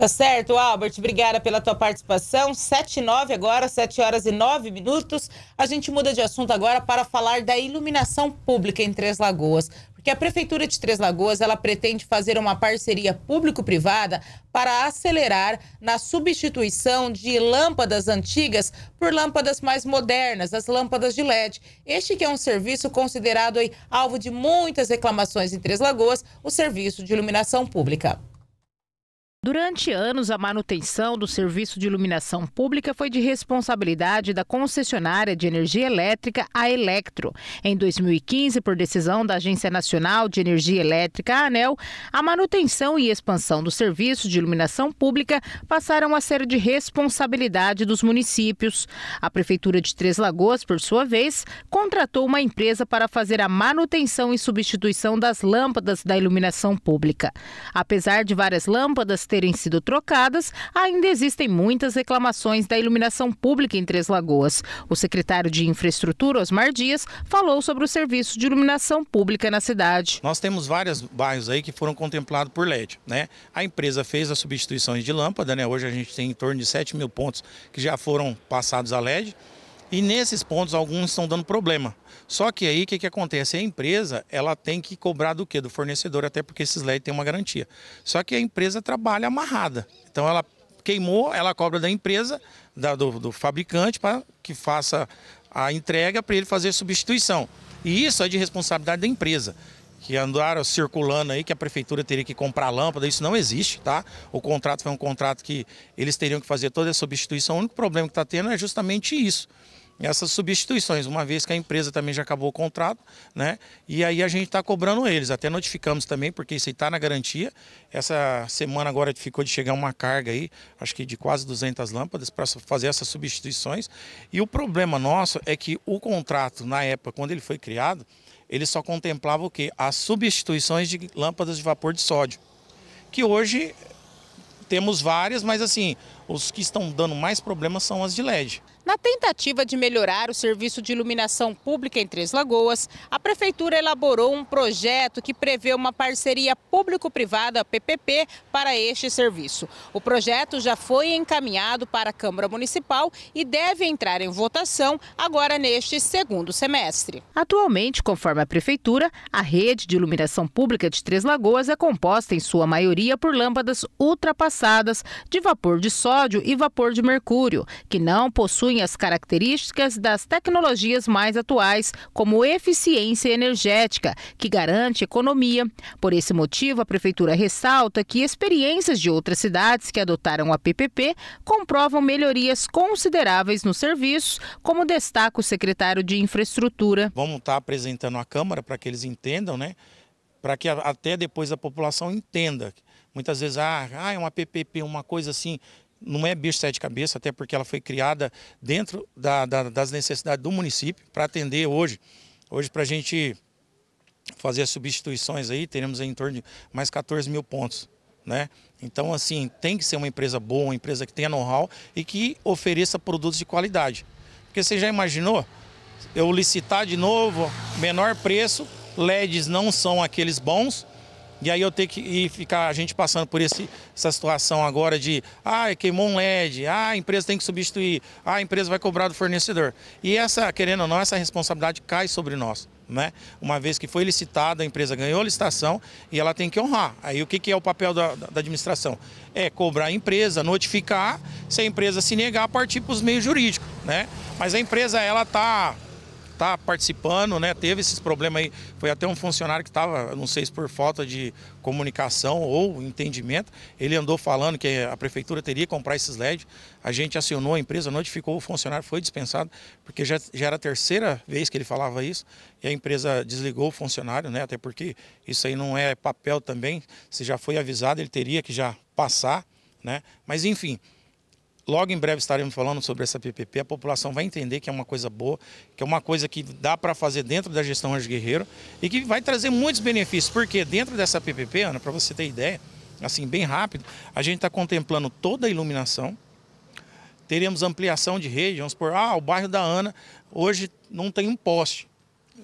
Tá certo, Albert. Obrigada pela tua participação. 7 e 9 agora, 7 horas e 9 minutos. A gente muda de assunto agora para falar da iluminação pública em Três Lagoas. Porque a Prefeitura de Três Lagoas, ela pretende fazer uma parceria público-privada para acelerar na substituição de lâmpadas antigas por lâmpadas mais modernas, as lâmpadas de LED. Este que é um serviço considerado aí, alvo de muitas reclamações em Três Lagoas, o serviço de iluminação pública. Durante anos, a manutenção do serviço de iluminação pública foi de responsabilidade da concessionária de energia elétrica, a Electro. Em 2015, por decisão da Agência Nacional de Energia Elétrica, a ANEL, a manutenção e expansão do serviço de iluminação pública passaram a ser de responsabilidade dos municípios. A Prefeitura de Três Lagoas, por sua vez, contratou uma empresa para fazer a manutenção e substituição das lâmpadas da iluminação pública. Apesar de várias lâmpadas terem sido trocadas, ainda existem muitas reclamações da iluminação pública em Três Lagoas. O secretário de Infraestrutura, Osmar Dias, falou sobre o serviço de iluminação pública na cidade. Nós temos vários bairros aí que foram contemplados por LED. Né? A empresa fez as substituições de lâmpada, né? hoje a gente tem em torno de 7 mil pontos que já foram passados a LED. E nesses pontos, alguns estão dando problema. Só que aí o que, que acontece? A empresa ela tem que cobrar do que? Do fornecedor, até porque esses LEDs têm uma garantia. Só que a empresa trabalha amarrada. Então ela queimou, ela cobra da empresa, da, do, do fabricante, para que faça a entrega para ele fazer substituição. E isso é de responsabilidade da empresa que andaram circulando aí que a prefeitura teria que comprar lâmpada, isso não existe, tá? O contrato foi um contrato que eles teriam que fazer toda a substituição. O único problema que está tendo é justamente isso essas substituições, uma vez que a empresa também já acabou o contrato, né? E aí a gente está cobrando eles, até notificamos também, porque isso está na garantia. Essa semana agora ficou de chegar uma carga aí, acho que de quase 200 lâmpadas, para fazer essas substituições. E o problema nosso é que o contrato, na época, quando ele foi criado, ele só contemplava o quê? As substituições de lâmpadas de vapor de sódio, que hoje temos várias, mas assim, os que estão dando mais problemas são as de LED. Na tentativa de melhorar o serviço de iluminação pública em Três Lagoas, a Prefeitura elaborou um projeto que prevê uma parceria público-privada, PPP, para este serviço. O projeto já foi encaminhado para a Câmara Municipal e deve entrar em votação agora neste segundo semestre. Atualmente, conforme a Prefeitura, a rede de iluminação pública de Três Lagoas é composta, em sua maioria, por lâmpadas ultrapassadas de vapor de sódio sódio e vapor de mercúrio, que não possuem as características das tecnologias mais atuais, como eficiência energética, que garante economia. Por esse motivo, a Prefeitura ressalta que experiências de outras cidades que adotaram a PPP comprovam melhorias consideráveis nos serviços, como destaca o secretário de Infraestrutura. Vamos estar tá apresentando à Câmara para que eles entendam, né? para que até depois a população entenda. Muitas vezes, ah, ah é uma PPP, uma coisa assim não é bicho de sete cabeças, até porque ela foi criada dentro da, da, das necessidades do município para atender hoje. Hoje, para a gente fazer as substituições aí, teremos aí em torno de mais 14 mil pontos. Né? Então, assim, tem que ser uma empresa boa, uma empresa que tenha know-how e que ofereça produtos de qualidade. Porque você já imaginou eu licitar de novo, menor preço, LEDs não são aqueles bons, e aí eu ter que ficar a gente passando por esse, essa situação agora de, ah, queimou um LED, ah, a empresa tem que substituir, ah, a empresa vai cobrar do fornecedor. E essa, querendo ou não, essa responsabilidade cai sobre nós. Né? Uma vez que foi licitada, a empresa ganhou a licitação e ela tem que honrar. Aí o que, que é o papel da, da administração? É cobrar a empresa, notificar, se a empresa se negar, partir para os meios jurídicos. Né? Mas a empresa, ela está está participando, né? Teve esses problemas aí. Foi até um funcionário que estava, não sei se por falta de comunicação ou entendimento, ele andou falando que a prefeitura teria que comprar esses LEDs. A gente acionou a empresa, notificou o funcionário, foi dispensado, porque já, já era a terceira vez que ele falava isso, e a empresa desligou o funcionário, né? Até porque isso aí não é papel também. Se já foi avisado, ele teria que já passar, né? Mas enfim. Logo em breve estaremos falando sobre essa PPP. A população vai entender que é uma coisa boa, que é uma coisa que dá para fazer dentro da gestão Anjo Guerreiro e que vai trazer muitos benefícios. Porque dentro dessa PPP, Ana, para você ter ideia, assim, bem rápido, a gente está contemplando toda a iluminação. Teremos ampliação de rede, vamos por, ah, o bairro da Ana hoje não tem um poste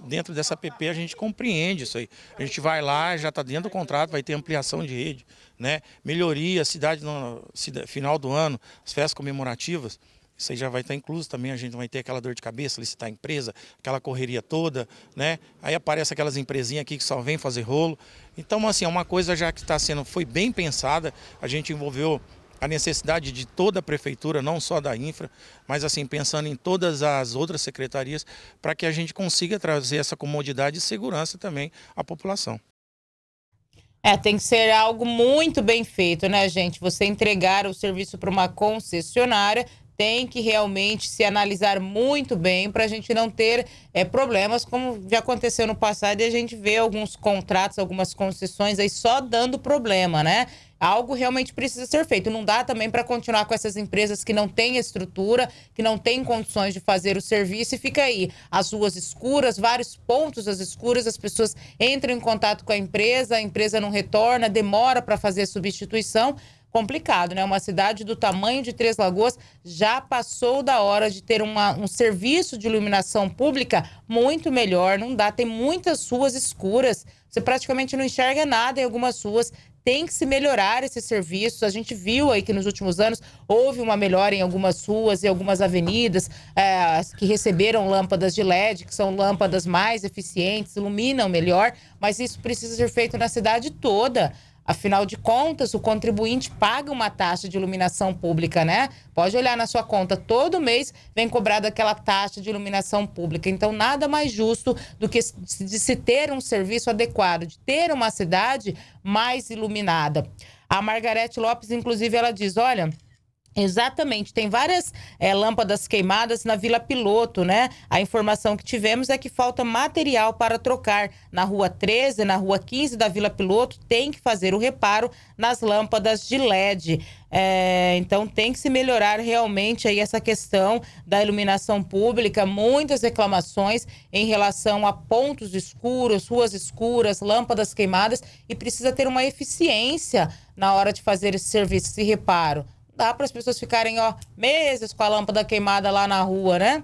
dentro dessa PP a gente compreende isso aí. A gente vai lá, já está dentro do contrato, vai ter ampliação de rede, né? melhoria, cidade no final do ano, as festas comemorativas. Isso aí já vai estar tá incluso também, a gente vai ter aquela dor de cabeça, licitar a empresa, aquela correria toda, né? Aí aparece aquelas empresinhas aqui que só vem fazer rolo. Então, assim, é uma coisa já que está sendo, foi bem pensada, a gente envolveu a necessidade de toda a prefeitura, não só da infra, mas assim pensando em todas as outras secretarias, para que a gente consiga trazer essa comodidade e segurança também à população. É, tem que ser algo muito bem feito, né, gente? Você entregar o serviço para uma concessionária tem que realmente se analisar muito bem para a gente não ter é, problemas como já aconteceu no passado e a gente vê alguns contratos, algumas concessões aí só dando problema, né? Algo realmente precisa ser feito. Não dá também para continuar com essas empresas que não têm estrutura, que não têm condições de fazer o serviço e fica aí as ruas escuras, vários pontos às escuras, as pessoas entram em contato com a empresa, a empresa não retorna, demora para fazer a substituição complicado, né? Uma cidade do tamanho de Três Lagoas já passou da hora de ter uma, um serviço de iluminação pública muito melhor. Não dá, tem muitas ruas escuras. Você praticamente não enxerga nada em algumas ruas. Tem que se melhorar esse serviço A gente viu aí que nos últimos anos houve uma melhora em algumas ruas e algumas avenidas é, que receberam lâmpadas de LED, que são lâmpadas mais eficientes, iluminam melhor, mas isso precisa ser feito na cidade toda. Afinal de contas, o contribuinte paga uma taxa de iluminação pública, né? Pode olhar na sua conta, todo mês vem cobrada aquela taxa de iluminação pública. Então, nada mais justo do que de se ter um serviço adequado, de ter uma cidade mais iluminada. A Margarete Lopes, inclusive, ela diz: olha. Exatamente, tem várias é, lâmpadas queimadas na Vila Piloto, né? A informação que tivemos é que falta material para trocar na Rua 13, na Rua 15 da Vila Piloto, tem que fazer o reparo nas lâmpadas de LED. É, eh, então tem que se melhorar realmente aí essa questão da iluminação pública, muitas reclamações em relação a pontos escuros, ruas escuras, lâmpadas queimadas e precisa ter uma eficiência na hora de fazer esse serviço, esse reparo dá para as pessoas ficarem, ó, meses com a lâmpada queimada lá na rua, né?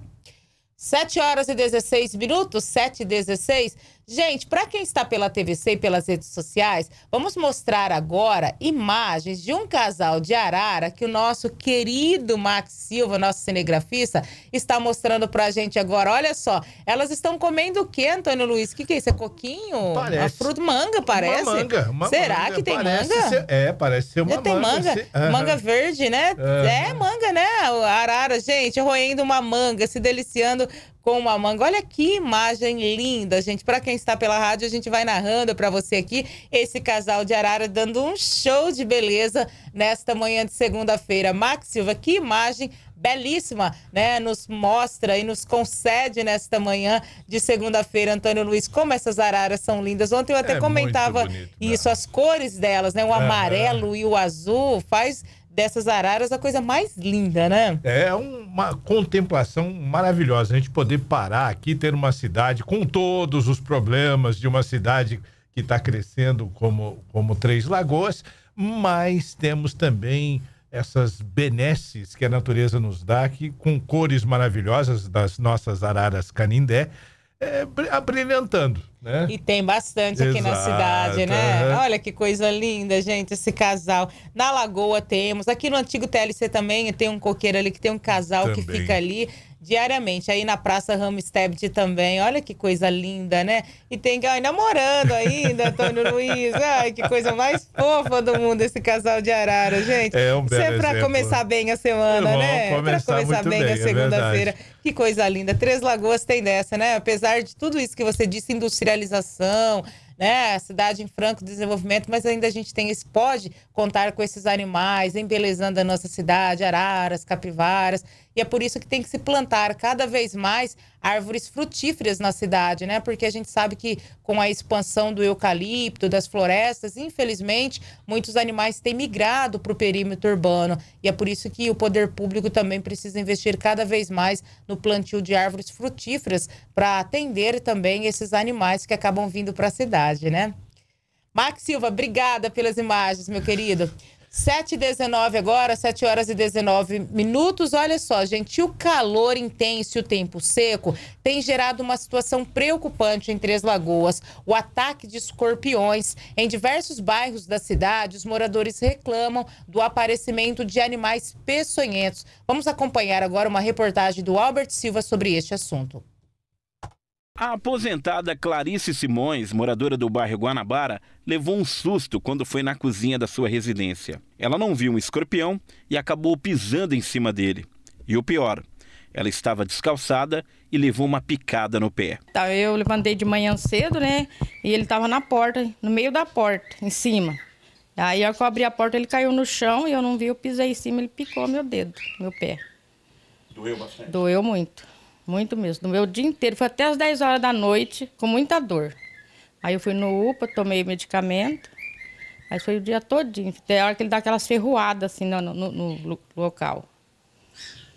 7 horas e 16 minutos, 7 e 16. Gente, para quem está pela TVC e pelas redes sociais, vamos mostrar agora imagens de um casal de Arara que o nosso querido Max Silva, nosso cinegrafista, está mostrando para a gente agora. Olha só, elas estão comendo o que, Antônio Luiz? O que, que é isso? É coquinho? Parece. Uma fruta, manga, parece. Uma manga. Uma Será manga. que tem manga? Ser, é, parece ser uma manga. Tem manga. Se... Manga verde, né? É, manga, né? Arara, gente, roendo uma manga, se deliciando com uma manga. Olha que imagem linda, gente. Para quem está pela rádio, a gente vai narrando para você aqui esse casal de arara dando um show de beleza nesta manhã de segunda-feira. Max Silva, que imagem belíssima, né? Nos mostra e nos concede nesta manhã de segunda-feira, Antônio Luiz, como essas araras são lindas. Ontem eu até é comentava bonito, né? isso, né? as cores delas, né? O amarelo é, é. e o azul faz dessas araras a coisa mais linda, né? É uma contemplação maravilhosa. A gente poder parar aqui, ter uma cidade com todos os problemas de uma cidade que está crescendo como, como Três Lagoas, mas temos também essas benesses que a natureza nos dá, que com cores maravilhosas das nossas araras canindé, é, abrilhantando. Né? E tem bastante aqui na cidade, né? Uhum. Olha que coisa linda, gente, esse casal. Na Lagoa temos, aqui no antigo TLC também tem um coqueiro ali que tem um casal também. que fica ali diariamente. Aí na Praça Ramstedt também, olha que coisa linda, né? E tem que, namorando ainda, Antônio Luiz. Ai, que coisa mais fofa do mundo esse casal de Arara, gente. É um belo Isso é pra exemplo. começar bem a semana, Vamos é né? Começar é pra começar bem, bem, a é segunda-feira. É que coisa linda. Três Lagoas tem dessa, né? Apesar de tudo isso que você disse, industrialização, né? Cidade em franco desenvolvimento, mas ainda a gente tem esse pode contar com esses animais, embelezando a nossa cidade, araras, capivaras. E é por isso que tem que se plantar cada vez mais árvores frutíferas na cidade, né? Porque a gente sabe que com a expansão do eucalipto, das florestas, infelizmente, muitos animais têm migrado para o perímetro urbano. E é por isso que o poder público também precisa investir cada vez mais no plantio de árvores frutíferas para atender também esses animais que acabam vindo para a cidade, né? Max Silva, obrigada pelas imagens, meu querido. 7 h 19 agora, 7 horas e 19 minutos. Olha só, gente, o calor intenso e o tempo seco tem gerado uma situação preocupante em Três Lagoas. O ataque de escorpiões em diversos bairros da cidade, os moradores reclamam do aparecimento de animais peçonhentos. Vamos acompanhar agora uma reportagem do Albert Silva sobre este assunto. A aposentada Clarice Simões, moradora do bairro Guanabara, levou um susto quando foi na cozinha da sua residência. Ela não viu um escorpião e acabou pisando em cima dele. E o pior, ela estava descalçada e levou uma picada no pé. Tá, eu levantei de manhã cedo, né? E ele estava na porta, no meio da porta, em cima. Aí, eu abri a porta, ele caiu no chão e eu não vi, eu pisei em cima, ele picou meu dedo, meu pé. Doeu bastante? Doeu muito. Muito mesmo. No meu dia inteiro, foi até as 10 horas da noite, com muita dor. Aí eu fui no UPA, tomei medicamento. Aí foi o dia todinho, até a hora que ele dá aquelas ferroadas assim no, no, no local.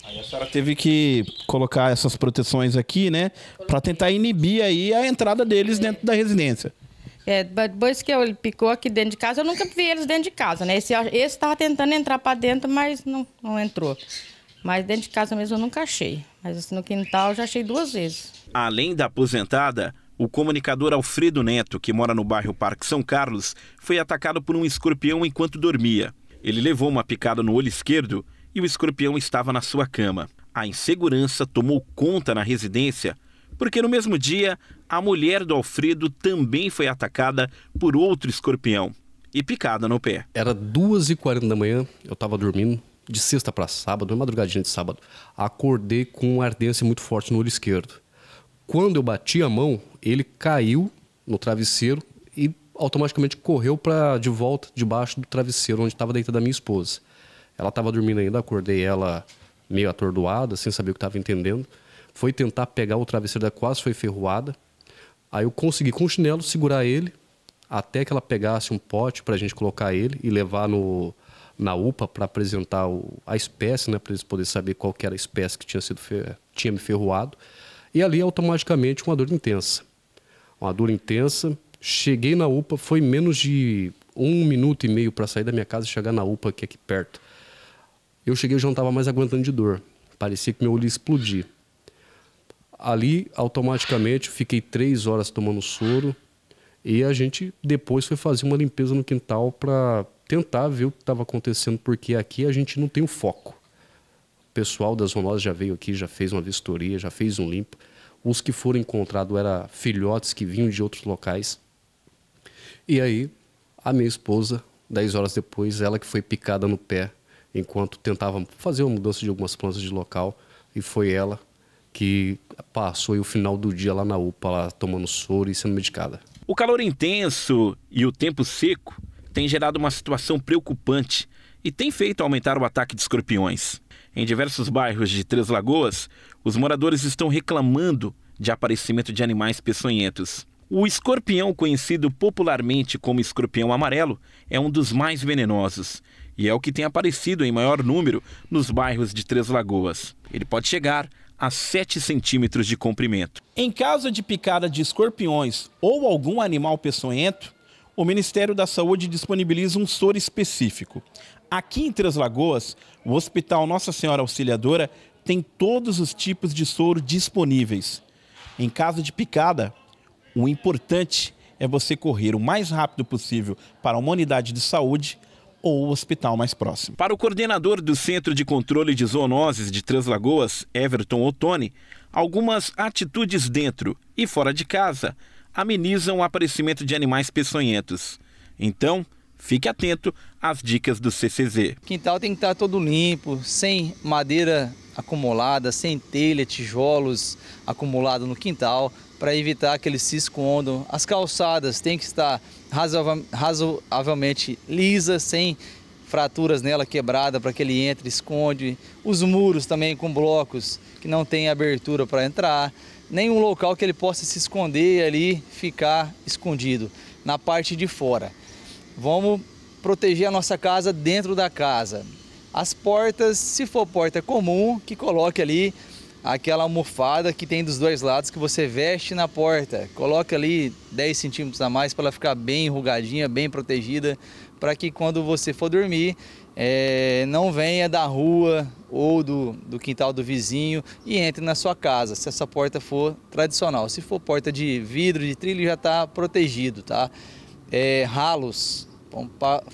Aí a senhora teve que colocar essas proteções aqui, né? Para tentar inibir aí a entrada deles é. dentro da residência. É, depois que ele picou aqui dentro de casa, eu nunca vi eles dentro de casa, né? Esse estava tentando entrar para dentro, mas não, não entrou. Mas dentro de casa mesmo eu nunca achei. Mas assim, no quintal já achei duas vezes. Além da aposentada, o comunicador Alfredo Neto, que mora no bairro Parque São Carlos, foi atacado por um escorpião enquanto dormia. Ele levou uma picada no olho esquerdo e o escorpião estava na sua cama. A insegurança tomou conta na residência, porque no mesmo dia, a mulher do Alfredo também foi atacada por outro escorpião e picada no pé. Era 2h40 da manhã, eu estava dormindo, de sexta para sábado, uma madrugadinha de sábado, acordei com uma ardência muito forte no olho esquerdo. Quando eu bati a mão, ele caiu no travesseiro e automaticamente correu para de volta debaixo do travesseiro onde estava deitada a minha esposa. Ela estava dormindo ainda, acordei ela meio atordoada, sem saber o que estava entendendo. Foi tentar pegar o travesseiro da quase foi ferroada. Aí eu consegui com o chinelo segurar ele até que ela pegasse um pote para a gente colocar ele e levar no na UPA para apresentar o, a espécie, né, para eles poderem saber qual era a espécie que tinha sido tinha me ferroado. E ali automaticamente uma dor intensa. Uma dor intensa. Cheguei na UPA, foi menos de um minuto e meio para sair da minha casa e chegar na UPA, que é aqui perto. Eu cheguei e já não estava mais aguentando de dor. Parecia que meu olho ia explodir. Ali, automaticamente, fiquei três horas tomando soro. E a gente depois foi fazer uma limpeza no quintal para tentar ver o que estava acontecendo, porque aqui a gente não tem o foco. O pessoal das Ronosas já veio aqui, já fez uma vistoria, já fez um limpo. Os que foram encontrados eram filhotes que vinham de outros locais. E aí, a minha esposa, 10 horas depois, ela que foi picada no pé enquanto tentava fazer uma mudança de algumas plantas de local. E foi ela que passou o final do dia lá na UPA, lá tomando soro e sendo medicada. O calor intenso e o tempo seco tem gerado uma situação preocupante e tem feito aumentar o ataque de escorpiões. Em diversos bairros de Três Lagoas, os moradores estão reclamando de aparecimento de animais peçonhentos. O escorpião, conhecido popularmente como escorpião amarelo, é um dos mais venenosos e é o que tem aparecido em maior número nos bairros de Três Lagoas. Ele pode chegar a 7 centímetros de comprimento. Em caso de picada de escorpiões ou algum animal peçonhento, o Ministério da Saúde disponibiliza um soro específico. Aqui em Três Lagoas, o Hospital Nossa Senhora Auxiliadora tem todos os tipos de soro disponíveis. Em caso de picada, o importante é você correr o mais rápido possível para uma unidade de saúde ou o hospital mais próximo. Para o coordenador do Centro de Controle de Zoonoses de Três Lagoas, Everton Ottoni, algumas atitudes dentro e fora de casa amenizam o aparecimento de animais peçonhentos. Então, fique atento às dicas do CCZ. O quintal tem que estar tá todo limpo, sem madeira acumulada, sem telha, tijolos acumulados no quintal, para evitar que eles se escondam. As calçadas têm que estar razoavelmente lisas, sem fraturas nela quebrada para que ele entre, esconde. Os muros também com blocos que não tem abertura para entrar nenhum local que ele possa se esconder ali, ficar escondido na parte de fora. Vamos proteger a nossa casa dentro da casa. As portas, se for porta comum, que coloque ali aquela almofada que tem dos dois lados que você veste na porta. Coloque ali 10 centímetros a mais para ela ficar bem enrugadinha, bem protegida, para que quando você for dormir, é, não venha da rua ou do, do, quintal do vizinho e entre na sua casa, se essa porta for tradicional. Se for porta de vidro, de trilho, já está protegido, tá? É, ralos,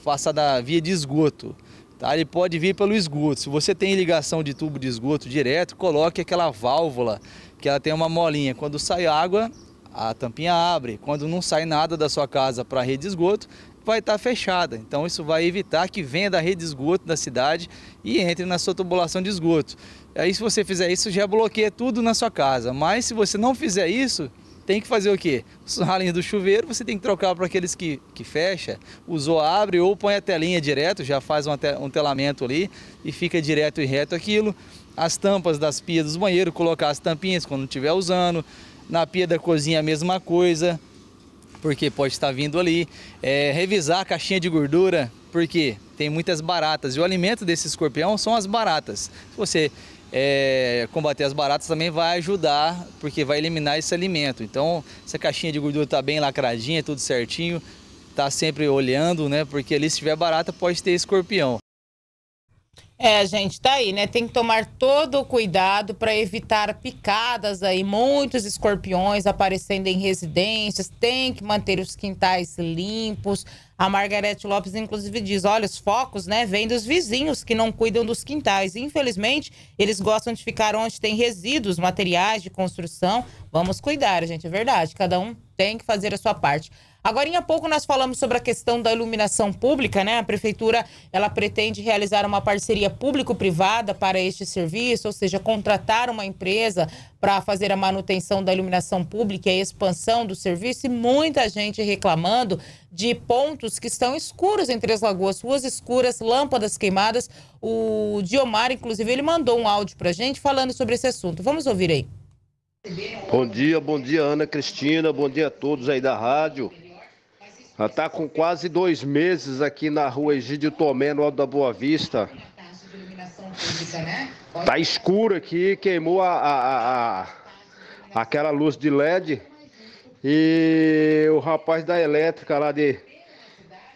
faça da via de esgoto. Tá? Ele pode vir pelo esgoto. Se você tem ligação de tubo de esgoto direto, coloque aquela válvula que ela tem uma molinha. Quando sai água, a tampinha abre. Quando não sai nada da sua casa para a rede de esgoto, vai estar tá fechada. Então isso vai evitar que venha da rede de esgoto da cidade e entre na sua tubulação de esgoto. Aí se você fizer isso, já bloqueia tudo na sua casa. Mas se você não fizer isso, tem que fazer o quê? Os ralinhos do chuveiro você tem que trocar para aqueles que, que fecha, usou abre ou põe a telinha direto, já faz um telamento ali e fica direto e reto aquilo. As tampas das pias dos banheiros, colocar as tampinhas quando estiver usando. Na pia da cozinha a mesma coisa porque pode estar vindo ali. É, revisar a caixinha de gordura, porque tem muitas baratas. E o alimento desse escorpião são as baratas. Se você é, combater as baratas também vai ajudar, porque vai eliminar esse alimento. Então, se a caixinha de gordura está bem lacradinha, tudo certinho, está sempre olhando, né? Porque ali se tiver barata pode ter escorpião. É, gente, tá aí, né? Tem que tomar todo o cuidado para evitar picadas aí, muitos escorpiões aparecendo em residências. Tem que manter os quintais limpos. A Margarete Lopes, inclusive, diz: olha, os focos, né, vêm dos vizinhos que não cuidam dos quintais. Infelizmente, eles gostam de ficar onde tem resíduos, materiais de construção. Vamos cuidar, gente, é verdade. Cada um tem que fazer a sua parte. Agora, em pouco, nós falamos sobre a questão da iluminação pública, né? A prefeitura, ela pretende realizar uma parceria público-privada para este serviço, ou seja, contratar uma empresa para fazer a manutenção da iluminação pública e a expansão do serviço. E muita gente reclamando de pontos que estão escuros em Três Lagoas, ruas escuras, lâmpadas queimadas. O Diomar, inclusive, ele mandou um áudio para a gente falando sobre esse assunto. Vamos ouvir aí. Bom dia, bom dia Ana Cristina, bom dia a todos aí da rádio. Já está com quase dois meses aqui na rua Egídio Tomé, no Alto da Boa Vista. Tá escuro aqui, queimou a, a, a, a, aquela luz de LED. E o rapaz da elétrica lá de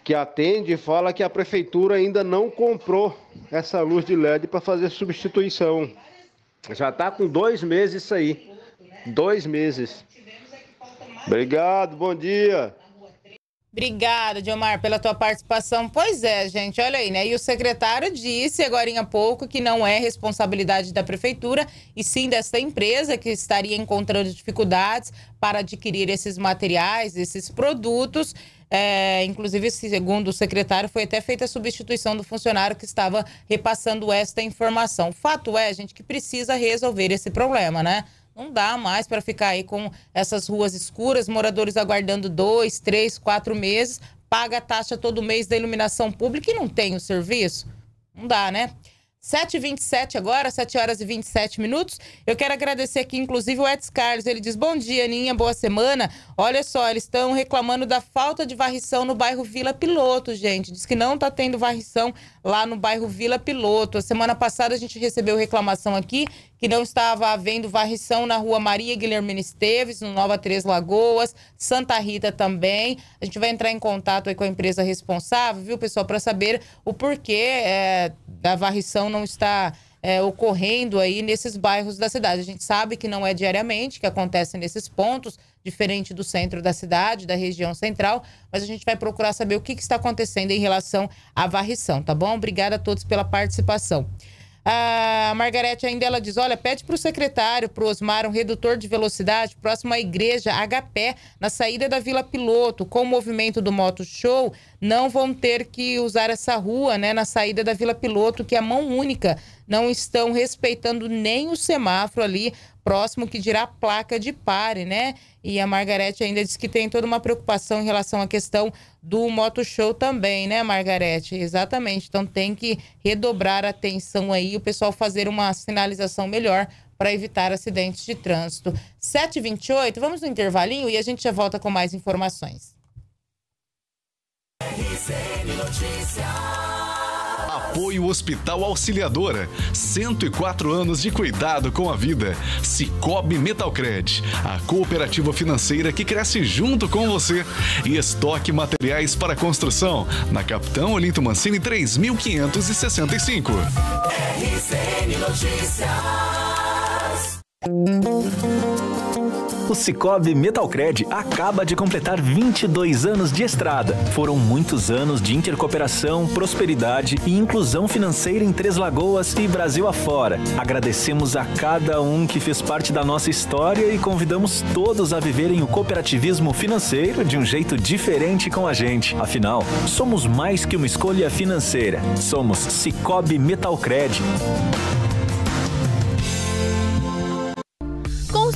que atende fala que a prefeitura ainda não comprou essa luz de LED para fazer substituição. Já está com dois meses isso aí. Dois meses. Obrigado, bom dia. Obrigada, Diomar, pela tua participação. Pois é, gente, olha aí, né? E o secretário disse agora há pouco que não é responsabilidade da prefeitura e sim dessa empresa que estaria encontrando dificuldades para adquirir esses materiais, esses produtos. É, inclusive, segundo o secretário, foi até feita a substituição do funcionário que estava repassando esta informação. Fato é, gente, que precisa resolver esse problema, né? Não dá mais para ficar aí com essas ruas escuras, moradores aguardando dois, três, quatro meses, paga a taxa todo mês da iluminação pública e não tem o serviço. Não dá, né? 7h27 agora, 7 horas e 27 minutos. Eu quero agradecer aqui, inclusive, o Edson Carlos. Ele diz: Bom dia, Aninha, boa semana. Olha só, eles estão reclamando da falta de varrição no bairro Vila Piloto, gente. Diz que não está tendo varrição lá no bairro Vila Piloto. A semana passada a gente recebeu reclamação aqui que não estava havendo varrição na rua Maria Guilherme Esteves, no Nova Três Lagoas, Santa Rita também. A gente vai entrar em contato com a empresa responsável, viu, pessoal, para saber o porquê é, da varrição não está é, ocorrendo aí nesses bairros da cidade. A gente sabe que não é diariamente que acontece nesses pontos, diferente do centro da cidade, da região central, mas a gente vai procurar saber o que, que está acontecendo em relação à varrição, tá bom? Obrigada a todos pela participação. A Margarete ainda ela diz: olha, pede para o secretário, para o Osmar, um redutor de velocidade próximo à igreja Agapé, na saída da Vila Piloto. Com o movimento do Moto Show, não vão ter que usar essa rua, né, na saída da Vila Piloto, que é a mão única não estão respeitando nem o semáforo ali próximo que dirá placa de pare, né? E a Margarete ainda diz que tem toda uma preocupação em relação à questão do moto show também, né, Margarete? Exatamente. Então tem que redobrar a atenção aí e o pessoal fazer uma sinalização melhor para evitar acidentes de trânsito. 7h28, vamos no intervalinho e a gente já volta com mais informações. RCN Notícias. Apoio Hospital Auxiliadora. 104 anos de cuidado com a vida. Cicobi Metalcred, a cooperativa financeira que cresce junto com você. E estoque materiais para construção. Na Capitão Olinto Mancini 3565. RCN Notícias. O Cicobi Metalcred acaba de completar 22 anos de estrada. Foram muitos anos de intercooperação, prosperidade e inclusão financeira em Três Lagoas e Brasil afora. Agradecemos a cada um que fez parte da nossa história e convidamos todos a viverem o cooperativismo financeiro de um jeito diferente com a gente. Afinal, somos mais que uma escolha financeira. Somos Cicobi Metalcred.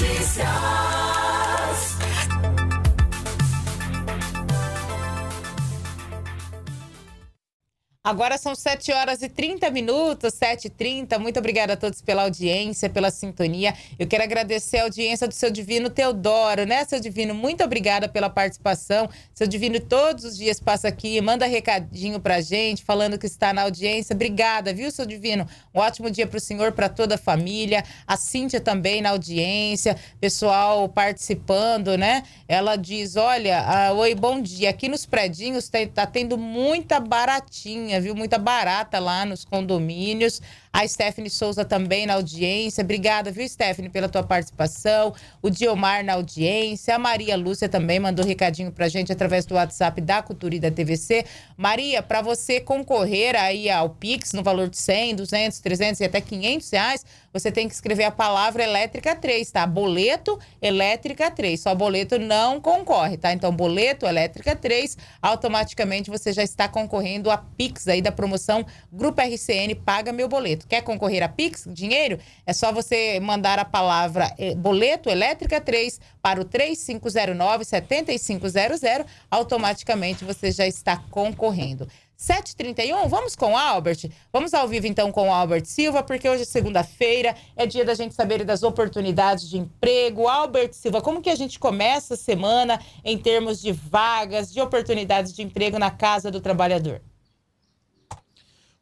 Notícias. Agora são 7 horas e 30 minutos, 7 e 30. Muito obrigada a todos pela audiência, pela sintonia. Eu quero agradecer a audiência do seu divino Teodoro, né, seu divino? Muito obrigada pela participação. Seu divino todos os dias passa aqui, manda recadinho pra gente, falando que está na audiência. Obrigada, viu, seu divino? Um ótimo dia pro senhor, para toda a família. A Cíntia também na audiência, pessoal participando, né? Ela diz: olha, ah, oi, bom dia. Aqui nos predinhos tá, tá tendo muita baratinha viu muita barata lá nos condomínios. A Stephanie Souza também na audiência. Obrigada, viu, Stephanie, pela tua participação. O Diomar na audiência. A Maria Lúcia também mandou um recadinho pra gente através do WhatsApp da Cultura e da TVC. Maria, para você concorrer aí ao Pix no valor de 100, 200, 300 e até 500 reais, você tem que escrever a palavra elétrica 3, tá? Boleto elétrica 3. Só boleto não concorre, tá? Então, boleto elétrica 3, automaticamente você já está concorrendo a Pix aí da promoção Grupo RCN Paga Meu Boleto boleto. Quer concorrer a Pix, dinheiro? É só você mandar a palavra eh, boleto elétrica 3 para o 3509-7500. Automaticamente você já está concorrendo. 7h31, vamos com o Albert? Vamos ao vivo então com o Albert Silva, porque hoje é segunda-feira, é dia da gente saber das oportunidades de emprego. Albert Silva, como que a gente começa a semana em termos de vagas, de oportunidades de emprego na Casa do Trabalhador?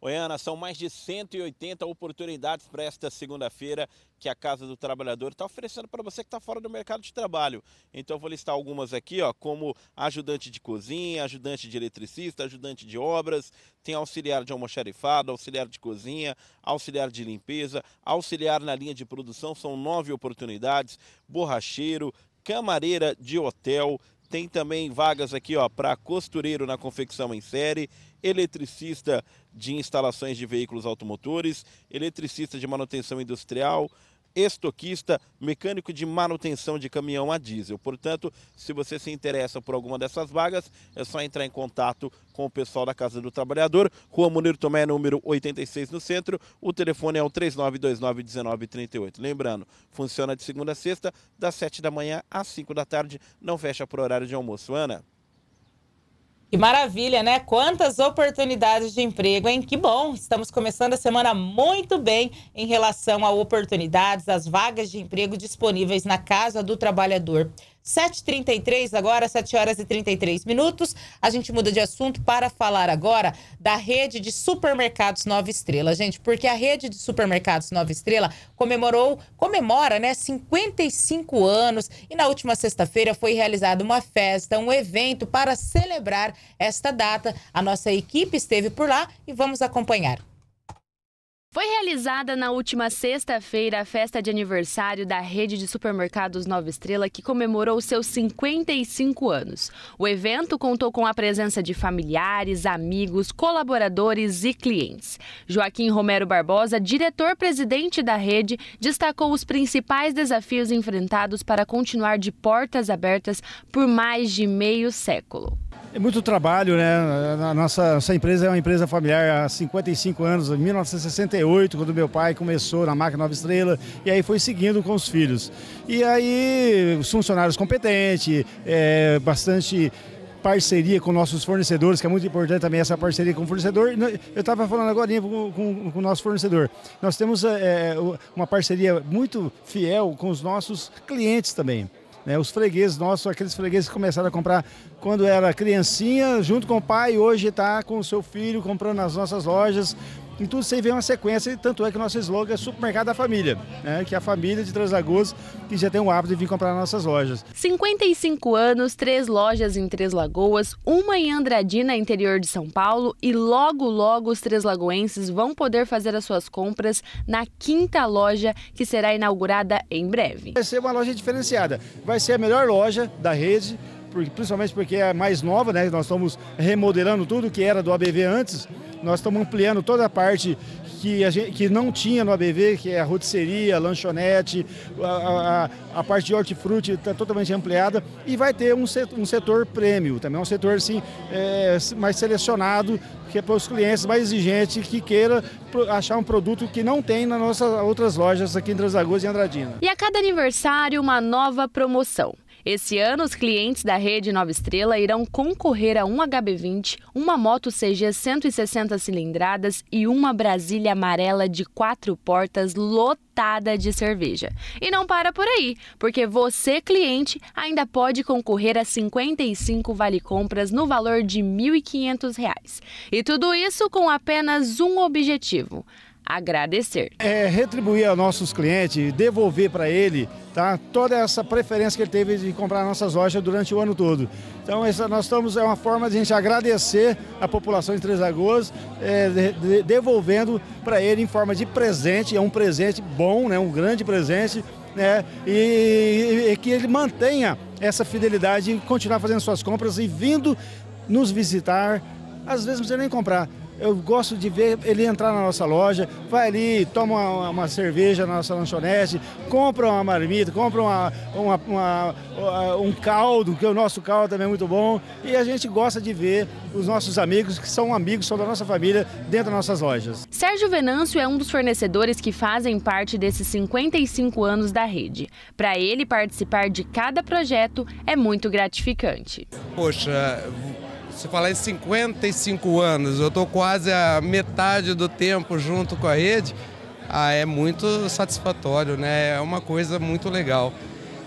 Ana, são mais de 180 oportunidades para esta segunda-feira que a Casa do Trabalhador está oferecendo para você que está fora do mercado de trabalho. Então eu vou listar algumas aqui, ó, como ajudante de cozinha, ajudante de eletricista, ajudante de obras, tem auxiliar de almoxarifado, auxiliar de cozinha, auxiliar de limpeza, auxiliar na linha de produção, são nove oportunidades, borracheiro, camareira de hotel, tem também vagas aqui ó para costureiro na confecção em série, eletricista de instalações de veículos automotores, eletricista de manutenção industrial, estoquista, mecânico de manutenção de caminhão a diesel. Portanto, se você se interessa por alguma dessas vagas, é só entrar em contato com o pessoal da Casa do Trabalhador, Rua Munir Tomé, número 86 no centro. O telefone é o 39291938. Lembrando, funciona de segunda a sexta, das 7 da manhã às 5 da tarde, não fecha o horário de almoço. Ana? Que maravilha, né? Quantas oportunidades de emprego, hein? Que bom! Estamos começando a semana muito bem em relação a oportunidades, as vagas de emprego disponíveis na Casa do Trabalhador. 7h33 agora, 7 horas e 33 minutos. A gente muda de assunto para falar agora da rede de supermercados Nova Estrela, gente, porque a rede de supermercados Nova Estrela comemorou, comemora, né, 55 anos e na última sexta-feira foi realizada uma festa, um evento para celebrar esta data. A nossa equipe esteve por lá e vamos acompanhar. Foi realizada na última sexta-feira a festa de aniversário da rede de supermercados Nova Estrela, que comemorou seus 55 anos. O evento contou com a presença de familiares, amigos, colaboradores e clientes. Joaquim Romero Barbosa, diretor-presidente da rede, destacou os principais desafios enfrentados para continuar de portas abertas por mais de meio século. É muito trabalho, né? A nossa, nossa empresa é uma empresa familiar há 55 anos, em 1968, quando meu pai começou na marca Nova Estrela, e aí foi seguindo com os filhos. E aí, os funcionários competentes, é, bastante parceria com nossos fornecedores, que é muito importante também essa parceria com o fornecedor. Eu estava falando agora com, o nosso fornecedor. Nós temos é, é uma parceria muito fiel com os nossos clientes também. Né? Os fregueses nossos, aqueles fregueses que começaram a comprar quando era criancinha, junto com o pai, hoje está com o seu filho comprando nas nossas lojas, então isso aí vem uma sequência, e tanto é que o nosso slogan é Supermercado da Família, né? que é a família de Três Lagoas que já tem o hábito de vir comprar nas nossas lojas. 55 anos, três lojas em Três Lagoas, uma em Andradina, interior de São Paulo, e logo, logo os três lagoenses vão poder fazer as suas compras na quinta loja que será inaugurada em breve. Vai ser uma loja diferenciada, vai ser a melhor loja da rede, principalmente porque é mais nova, né? Nós estamos remodelando tudo que era do ABV antes. Nós estamos ampliando toda a parte que, gente, que não tinha no ABV, que é a rotisseria, a lanchonete, a, a, a parte de hortifruti está totalmente ampliada e vai ter um setor, um setor prêmio, também um setor assim, é, mais selecionado, que é para os clientes mais exigentes que queira achar um produto que não tem nas nossas outras lojas aqui em Transagoas e Andradina. E a cada aniversário, uma nova promoção. Esse ano, os clientes da rede Nova Estrela irão concorrer a um HB20, uma moto CG 160 cilindradas e uma Brasília amarela de quatro portas lotada de cerveja. E não para por aí, porque você, cliente, ainda pode concorrer a 55 vale-compras no valor de R$ 1.500. E tudo isso com apenas um objetivo agradecer. É retribuir aos nossos clientes, devolver para ele tá, toda essa preferência que ele teve de comprar nossas lojas durante o ano todo. Então essa, nós estamos, é uma forma de a gente agradecer a população de Três Lagoas, é, de, de, devolvendo para ele em forma de presente, é um presente bom, né, um grande presente, né, e, e que ele mantenha essa fidelidade e continuar fazendo suas compras e vindo nos visitar, às vezes não precisa nem comprar, eu gosto de ver ele entrar na nossa loja, vai ali, toma uma, uma cerveja na nossa lanchonete, compra uma marmita, compra uma, uma, uma, uh, um caldo, que o nosso caldo também é muito bom. E a gente gosta de ver os nossos amigos, que são amigos, são da nossa família, dentro das nossas lojas. Sérgio Venâncio é um dos fornecedores que fazem parte desses 55 anos da rede. Para ele, participar de cada projeto é muito gratificante. Poxa, se falar em 55 anos, eu estou quase a metade do tempo junto com a rede, ah, é muito satisfatório, né? É uma coisa muito legal.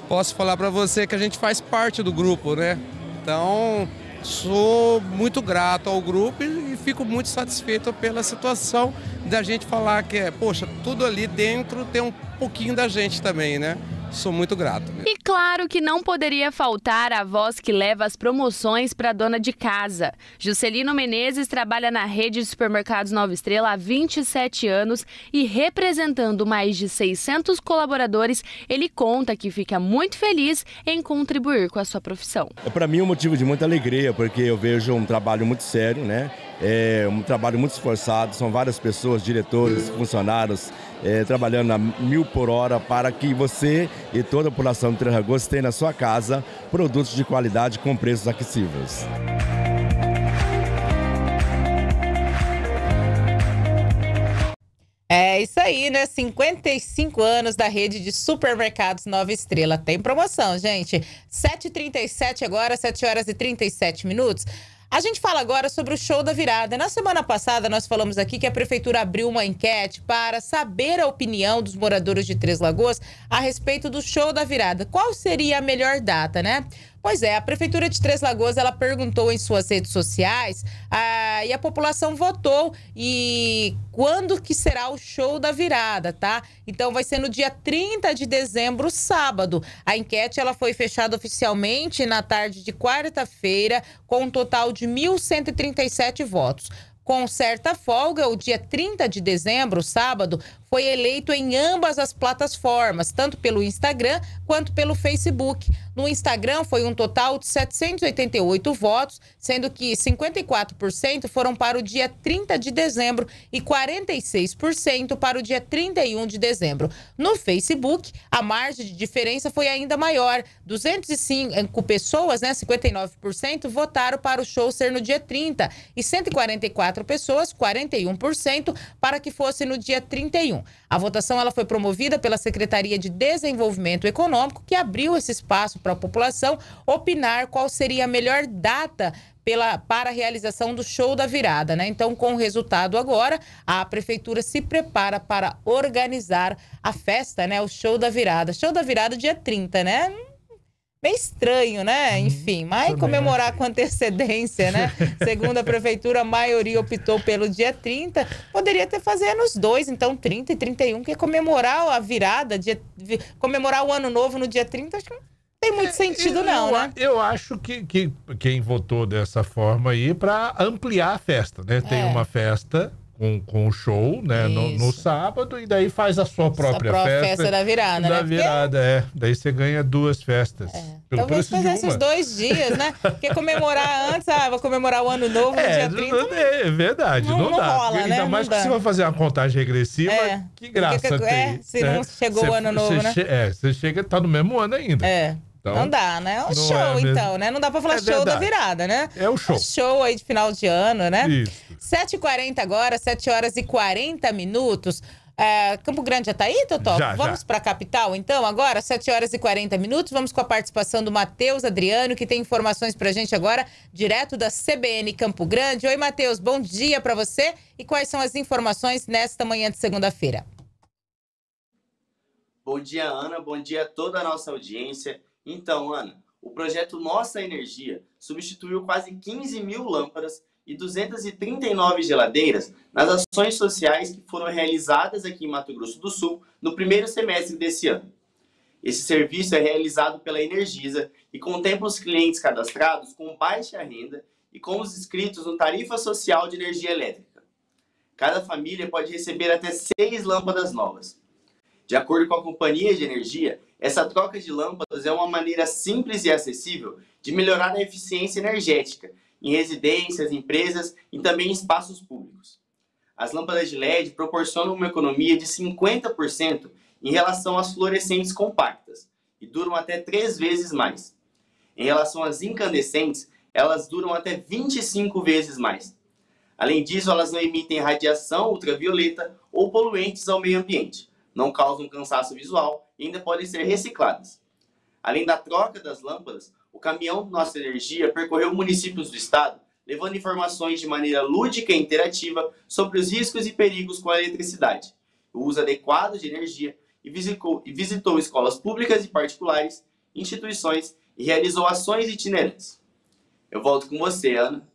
Posso falar para você que a gente faz parte do grupo, né? Então, sou muito grato ao grupo e, fico muito satisfeito pela situação da gente falar que é, poxa, tudo ali dentro tem um pouquinho da gente também, né? sou muito grato. Mesmo. E claro que não poderia faltar a voz que leva as promoções para dona de casa. Juscelino Menezes trabalha na rede de supermercados Nova Estrela há 27 anos e representando mais de 600 colaboradores, ele conta que fica muito feliz em contribuir com a sua profissão. É, para mim é um motivo de muita alegria, porque eu vejo um trabalho muito sério, né? É um trabalho muito esforçado, são várias pessoas, diretores, funcionários, é, trabalhando a mil por hora para que você e toda a população de Três Lagoas tenha na sua casa produtos de qualidade com preços acessíveis. É isso aí, né? 55 anos da rede de supermercados Nova Estrela. Tem promoção, gente. 7h37 agora, 7 horas e 37 minutos. A gente fala agora sobre o show da virada. Na semana passada, nós falamos aqui que a prefeitura abriu uma enquete para saber a opinião dos moradores de Três Lagoas a respeito do show da virada. Qual seria a melhor data, né? Pois é, a Prefeitura de Três Lagoas, ela perguntou em suas redes sociais ah, e a população votou e quando que será o show da virada, tá? Então vai ser no dia 30 de dezembro, sábado. A enquete, ela foi fechada oficialmente na tarde de quarta-feira com um total de 1.137 votos. Com certa folga, o dia 30 de dezembro, sábado, foi eleito em ambas as plataformas, tanto pelo Instagram quanto pelo Facebook. No Instagram foi um total de 788 votos, sendo que 54% foram para o dia 30 de dezembro e 46% para o dia 31 de dezembro. No Facebook, a margem de diferença foi ainda maior. 205 pessoas, né, 59%, votaram para o show ser no dia 30 e 144 pessoas, 41%, para que fosse no dia 31. A votação ela foi promovida pela Secretaria de Desenvolvimento Econômico, que abriu esse espaço para a população opinar qual seria a melhor data pela, para a realização do show da virada. Né? Então, com o resultado agora, a prefeitura se prepara para organizar a festa, né? o show da virada. Show da virada dia 30, né? meio estranho, né? Uhum. Enfim, mas comemorar com antecedência, né? Segundo a prefeitura, a maioria optou pelo dia 30. Poderia ter fazer nos dois, então 30 e 31, que comemorar a virada, dia, comemorar o ano novo no dia 30, acho que não tem muito é, sentido, eu, não, eu, né? Eu acho que, que quem votou dessa forma aí para ampliar a festa, né? Tem é. uma festa com, com o show, né? No, no, sábado, e daí faz a sua própria, sua festa. festa da virada, da né? Da virada, é, é. Daí você ganha duas festas. É. Pelo Talvez então fazer esses dois dias, né? Porque comemorar antes, ah, vou comemorar o ano novo é, no dia 30. É, é verdade, não, não, não dá. Rola, Ainda né? mais não que dá. você vai fazer uma contagem regressiva, é. que graça Porque, é, tem. É, se não né? chegou o ano novo, né? É, você chega, tá no mesmo ano ainda. É. Então, não dá, né? É um show, é então, né? Não dá pra falar é show da virada, né? É o show. É show aí de final de ano, né? Isso. 7h40 agora, 7 horas e 40 minutos. É, Campo Grande já tá aí, Totó? Já, vamos já. pra capital, então, agora, 7 horas e 40 minutos. Vamos com a participação do Matheus Adriano, que tem informações pra gente agora, direto da CBN Campo Grande. Oi, Matheus, bom dia pra você. E quais são as informações nesta manhã de segunda-feira? Bom dia, Ana. Bom dia a toda a nossa audiência. Então, Ana, o projeto Nossa Energia substituiu quase 15 mil lâmpadas e 239 geladeiras nas ações sociais que foram realizadas aqui em Mato Grosso do Sul no primeiro semestre desse ano. Esse serviço é realizado pela Energisa e contempla os clientes cadastrados com baixa renda e com os inscritos no Tarifa Social de Energia Elétrica. Cada família pode receber até seis lâmpadas novas. De acordo com a companhia de energia, essa troca de lâmpadas é uma maneira simples e acessível de melhorar a eficiência energética em residências, empresas e também em espaços públicos. As lâmpadas de LED proporcionam uma economia de 50% em relação às fluorescentes compactas e duram até três vezes mais. Em relação às incandescentes, elas duram até 25 vezes mais. Além disso, elas não emitem radiação ultravioleta ou poluentes ao meio ambiente não causam cansaço visual e ainda podem ser recicladas. Além da troca das lâmpadas, o caminhão Nossa Energia percorreu municípios do estado, levando informações de maneira lúdica e interativa sobre os riscos e perigos com a eletricidade, o uso adequado de energia e visitou, e visitou escolas públicas e particulares, instituições e realizou ações itinerantes. Eu volto com você, Ana.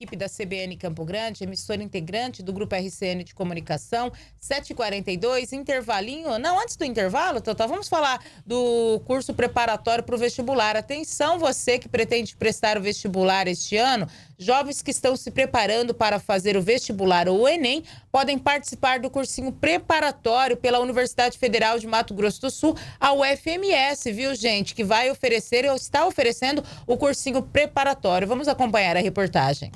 equipe da CBN Campo Grande, emissora integrante do Grupo RCN de Comunicação, 7h42, intervalinho. Não, antes do intervalo, Totó, vamos falar do curso preparatório para o vestibular. Atenção, você que pretende prestar o vestibular este ano, jovens que estão se preparando para fazer o vestibular ou o Enem podem participar do cursinho preparatório pela Universidade Federal de Mato Grosso do Sul, a UFMS, viu, gente, que vai oferecer ou está oferecendo o cursinho preparatório. Vamos acompanhar a reportagem.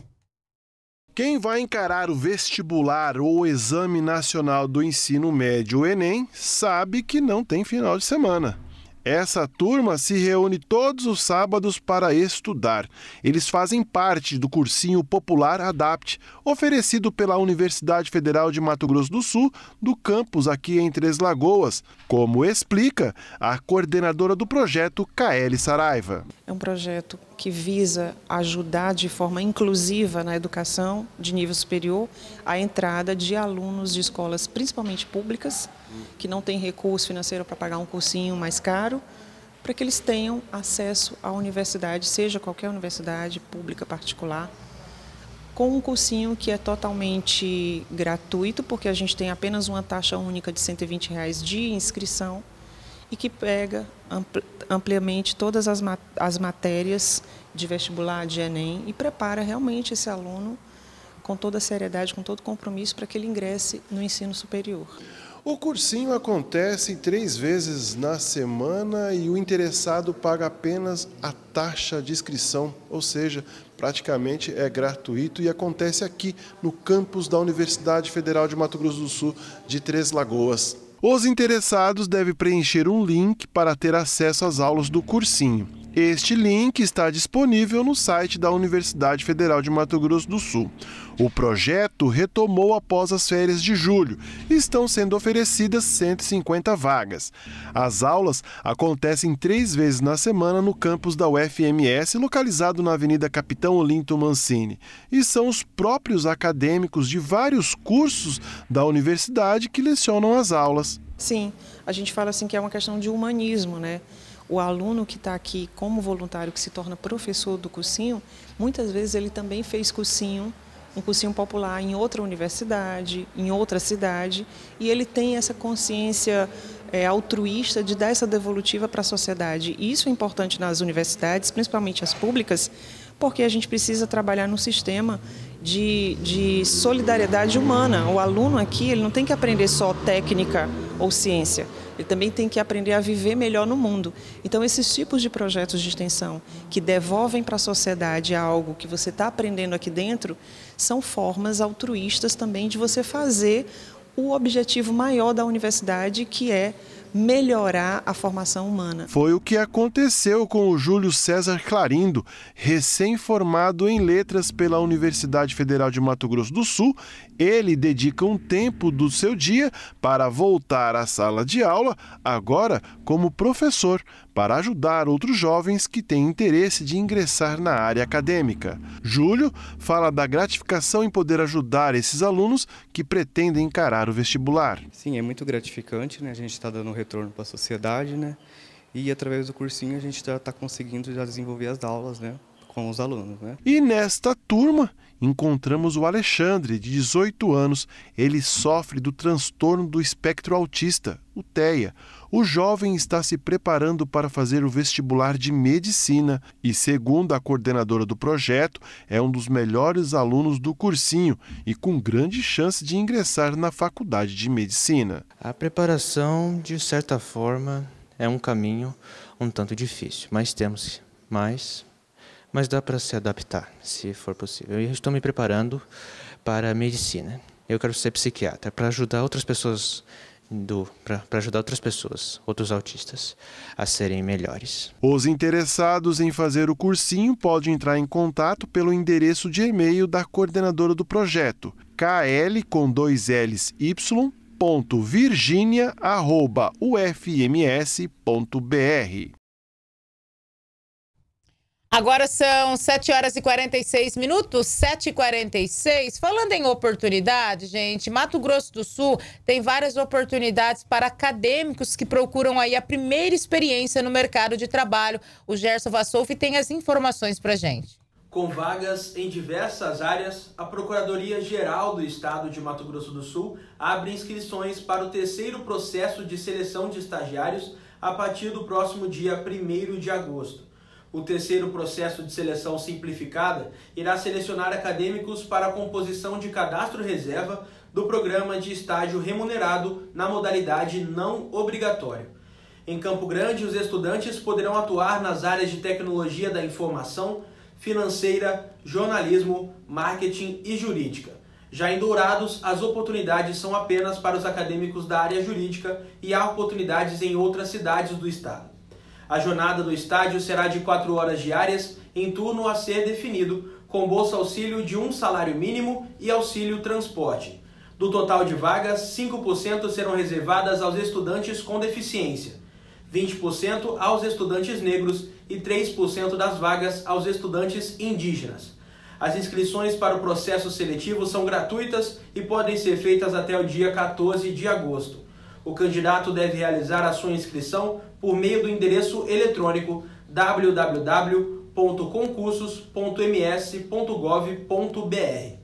Quem vai encarar o vestibular ou o Exame Nacional do Ensino Médio, o Enem, sabe que não tem final de semana. Essa turma se reúne todos os sábados para estudar. Eles fazem parte do cursinho popular ADAPT, oferecido pela Universidade Federal de Mato Grosso do Sul, do campus aqui em Três Lagoas, como explica a coordenadora do projeto, Kaeli Saraiva. É um projeto que visa ajudar de forma inclusiva na educação de nível superior a entrada de alunos de escolas, principalmente públicas, que não têm recurso financeiro para pagar um cursinho mais caro, para que eles tenham acesso à universidade, seja qualquer universidade pública particular, com um cursinho que é totalmente gratuito, porque a gente tem apenas uma taxa única de R$ 120 reais de inscrição e que pega ampliamente todas as, matérias de vestibular, de Enem, e prepara realmente esse aluno com toda a seriedade, com todo o compromisso, para que ele ingresse no ensino superior. O cursinho acontece três vezes na semana e o interessado paga apenas a taxa de inscrição, ou seja, praticamente é gratuito e acontece aqui no campus da Universidade Federal de Mato Grosso do Sul de Três Lagoas. Os interessados devem preencher um link para ter acesso às aulas do cursinho. Este link está disponível no site da Universidade Federal de Mato Grosso do Sul. O projeto retomou após as férias de julho e estão sendo oferecidas 150 vagas. As aulas acontecem três vezes na semana no campus da UFMS, localizado na Avenida Capitão Olinto Mancini, e são os próprios acadêmicos de vários cursos da universidade que lecionam as aulas. Sim, a gente fala assim que é uma questão de humanismo, né? o aluno que está aqui como voluntário, que se torna professor do cursinho, muitas vezes ele também fez cursinho, um cursinho popular em outra universidade, em outra cidade, e ele tem essa consciência é, altruísta de dar essa devolutiva para a sociedade. isso é importante nas universidades, principalmente as públicas, porque a gente precisa trabalhar num sistema de, de solidariedade humana. O aluno aqui ele não tem que aprender só técnica ou ciência, ele também tem que aprender a viver melhor no mundo. Então, esses tipos de projetos de extensão que devolvem para a sociedade algo que você está aprendendo aqui dentro, são formas altruístas também de você fazer o objetivo maior da universidade, que é melhorar a formação humana. Foi o que aconteceu com o Júlio César Clarindo, recém-formado em letras pela Universidade Federal de Mato Grosso do Sul. Ele dedica um tempo do seu dia para voltar à sala de aula, agora como professor para ajudar outros jovens que têm interesse de ingressar na área acadêmica. Júlio fala da gratificação em poder ajudar esses alunos que pretendem encarar o vestibular. Sim, é muito gratificante, né? A gente está dando retorno para a sociedade, né? E através do cursinho a gente já está conseguindo já desenvolver as aulas, né? Com os alunos, né? E nesta turma encontramos o Alexandre, de 18 anos. Ele sofre do transtorno do espectro autista, o TEA o jovem está se preparando para fazer o vestibular de medicina e, segundo a coordenadora do projeto, é um dos melhores alunos do cursinho e com grande chance de ingressar na faculdade de medicina. A preparação, de certa forma, é um caminho um tanto difícil, mas temos mais, mas dá para se adaptar, se for possível. Eu estou me preparando para a medicina. Eu quero ser psiquiatra para ajudar outras pessoas para ajudar outras pessoas, outros autistas, a serem melhores. Os interessados em fazer o cursinho podem entrar em contato pelo endereço de e-mail da coordenadora do projeto, kl com dois L's y, ponto virginia, arroba, br Agora são 7 horas e 46 minutos, 7 e 46. Falando em oportunidade, gente, Mato Grosso do Sul tem várias oportunidades para acadêmicos que procuram aí a primeira experiência no mercado de trabalho. O Gerson Vassolfi tem as informações para gente. Com vagas em diversas áreas, a Procuradoria-Geral do Estado de Mato Grosso do Sul abre inscrições para o terceiro processo de seleção de estagiários a partir do próximo dia 1 de agosto. O terceiro processo de seleção simplificada irá selecionar acadêmicos para a composição de cadastro reserva do programa de estágio remunerado na modalidade não obrigatório. Em Campo Grande, os estudantes poderão atuar nas áreas de tecnologia da informação, financeira, jornalismo, marketing e jurídica. Já em Dourados, as oportunidades são apenas para os acadêmicos da área jurídica e há oportunidades em outras cidades do estado. A jornada do estádio será de 4 horas diárias, em turno a ser definido, com bolsa auxílio de um salário mínimo e auxílio transporte. Do total de vagas, 5% serão reservadas aos estudantes com deficiência, 20% aos estudantes negros e 3% das vagas aos estudantes indígenas. As inscrições para o processo seletivo são gratuitas e podem ser feitas até o dia 14 de agosto o candidato deve realizar a sua inscrição por meio do endereço eletrônico www.concursos.ms.gov.br.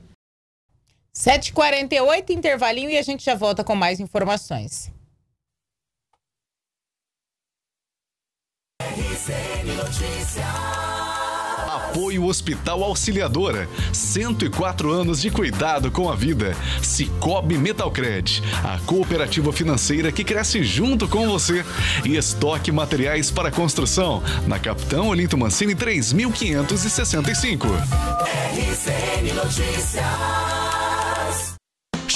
7h48, intervalinho, e a gente já volta com mais informações. RCN Notícias. Apoio Hospital Auxiliadora. 104 anos de cuidado com a vida. Cicobi Metalcred, a cooperativa financeira que cresce junto com você. E estoque materiais para construção. Na Capitão Olinto Mancini 3565. RCN Notícias.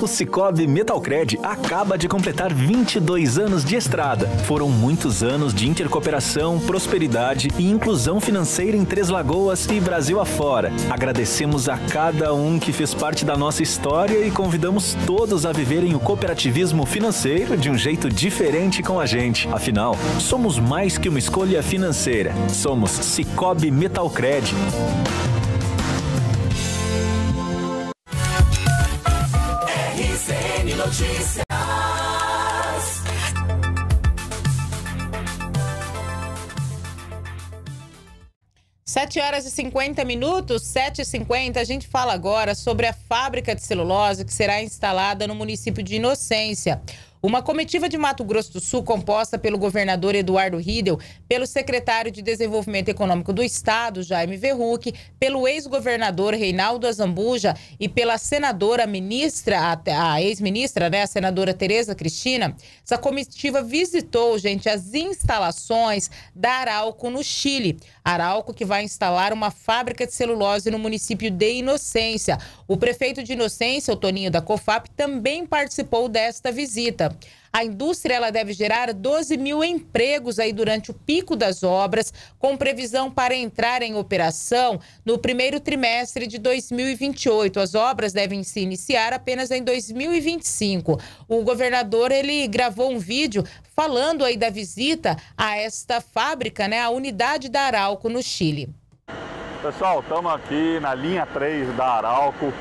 O Cicobi Metalcred acaba de completar 22 anos de estrada. Foram muitos anos de intercooperação, prosperidade e inclusão financeira em Três Lagoas e Brasil afora. Agradecemos a cada um que fez parte da nossa história e convidamos todos a viverem o cooperativismo financeiro de um jeito diferente com a gente. Afinal, somos mais que uma escolha financeira. Somos Cicobi Metalcred. 7 horas e 50 minutos, 7h50, a gente fala agora sobre a fábrica de celulose que será instalada no município de Inocência. Uma comitiva de Mato Grosso do Sul, composta pelo governador Eduardo Riedel, pelo secretário de Desenvolvimento Econômico do Estado, Jaime Verruc, pelo ex-governador Reinaldo Azambuja e pela senadora ministra, a, ex-ministra, né, a senadora Tereza Cristina, essa comitiva visitou, gente, as instalações da Arauco no Chile. Arauco que vai instalar uma fábrica de celulose no município de Inocência. O prefeito de Inocência, o Toninho da COFAP, também participou desta visita. A indústria ela deve gerar 12 mil empregos aí durante o pico das obras, com previsão para entrar em operação no primeiro trimestre de 2028. As obras devem se iniciar apenas em 2025. O governador ele gravou um vídeo falando aí da visita a esta fábrica, né, a unidade da Arauco no Chile. Pessoal, estamos aqui na linha 3 da Arauco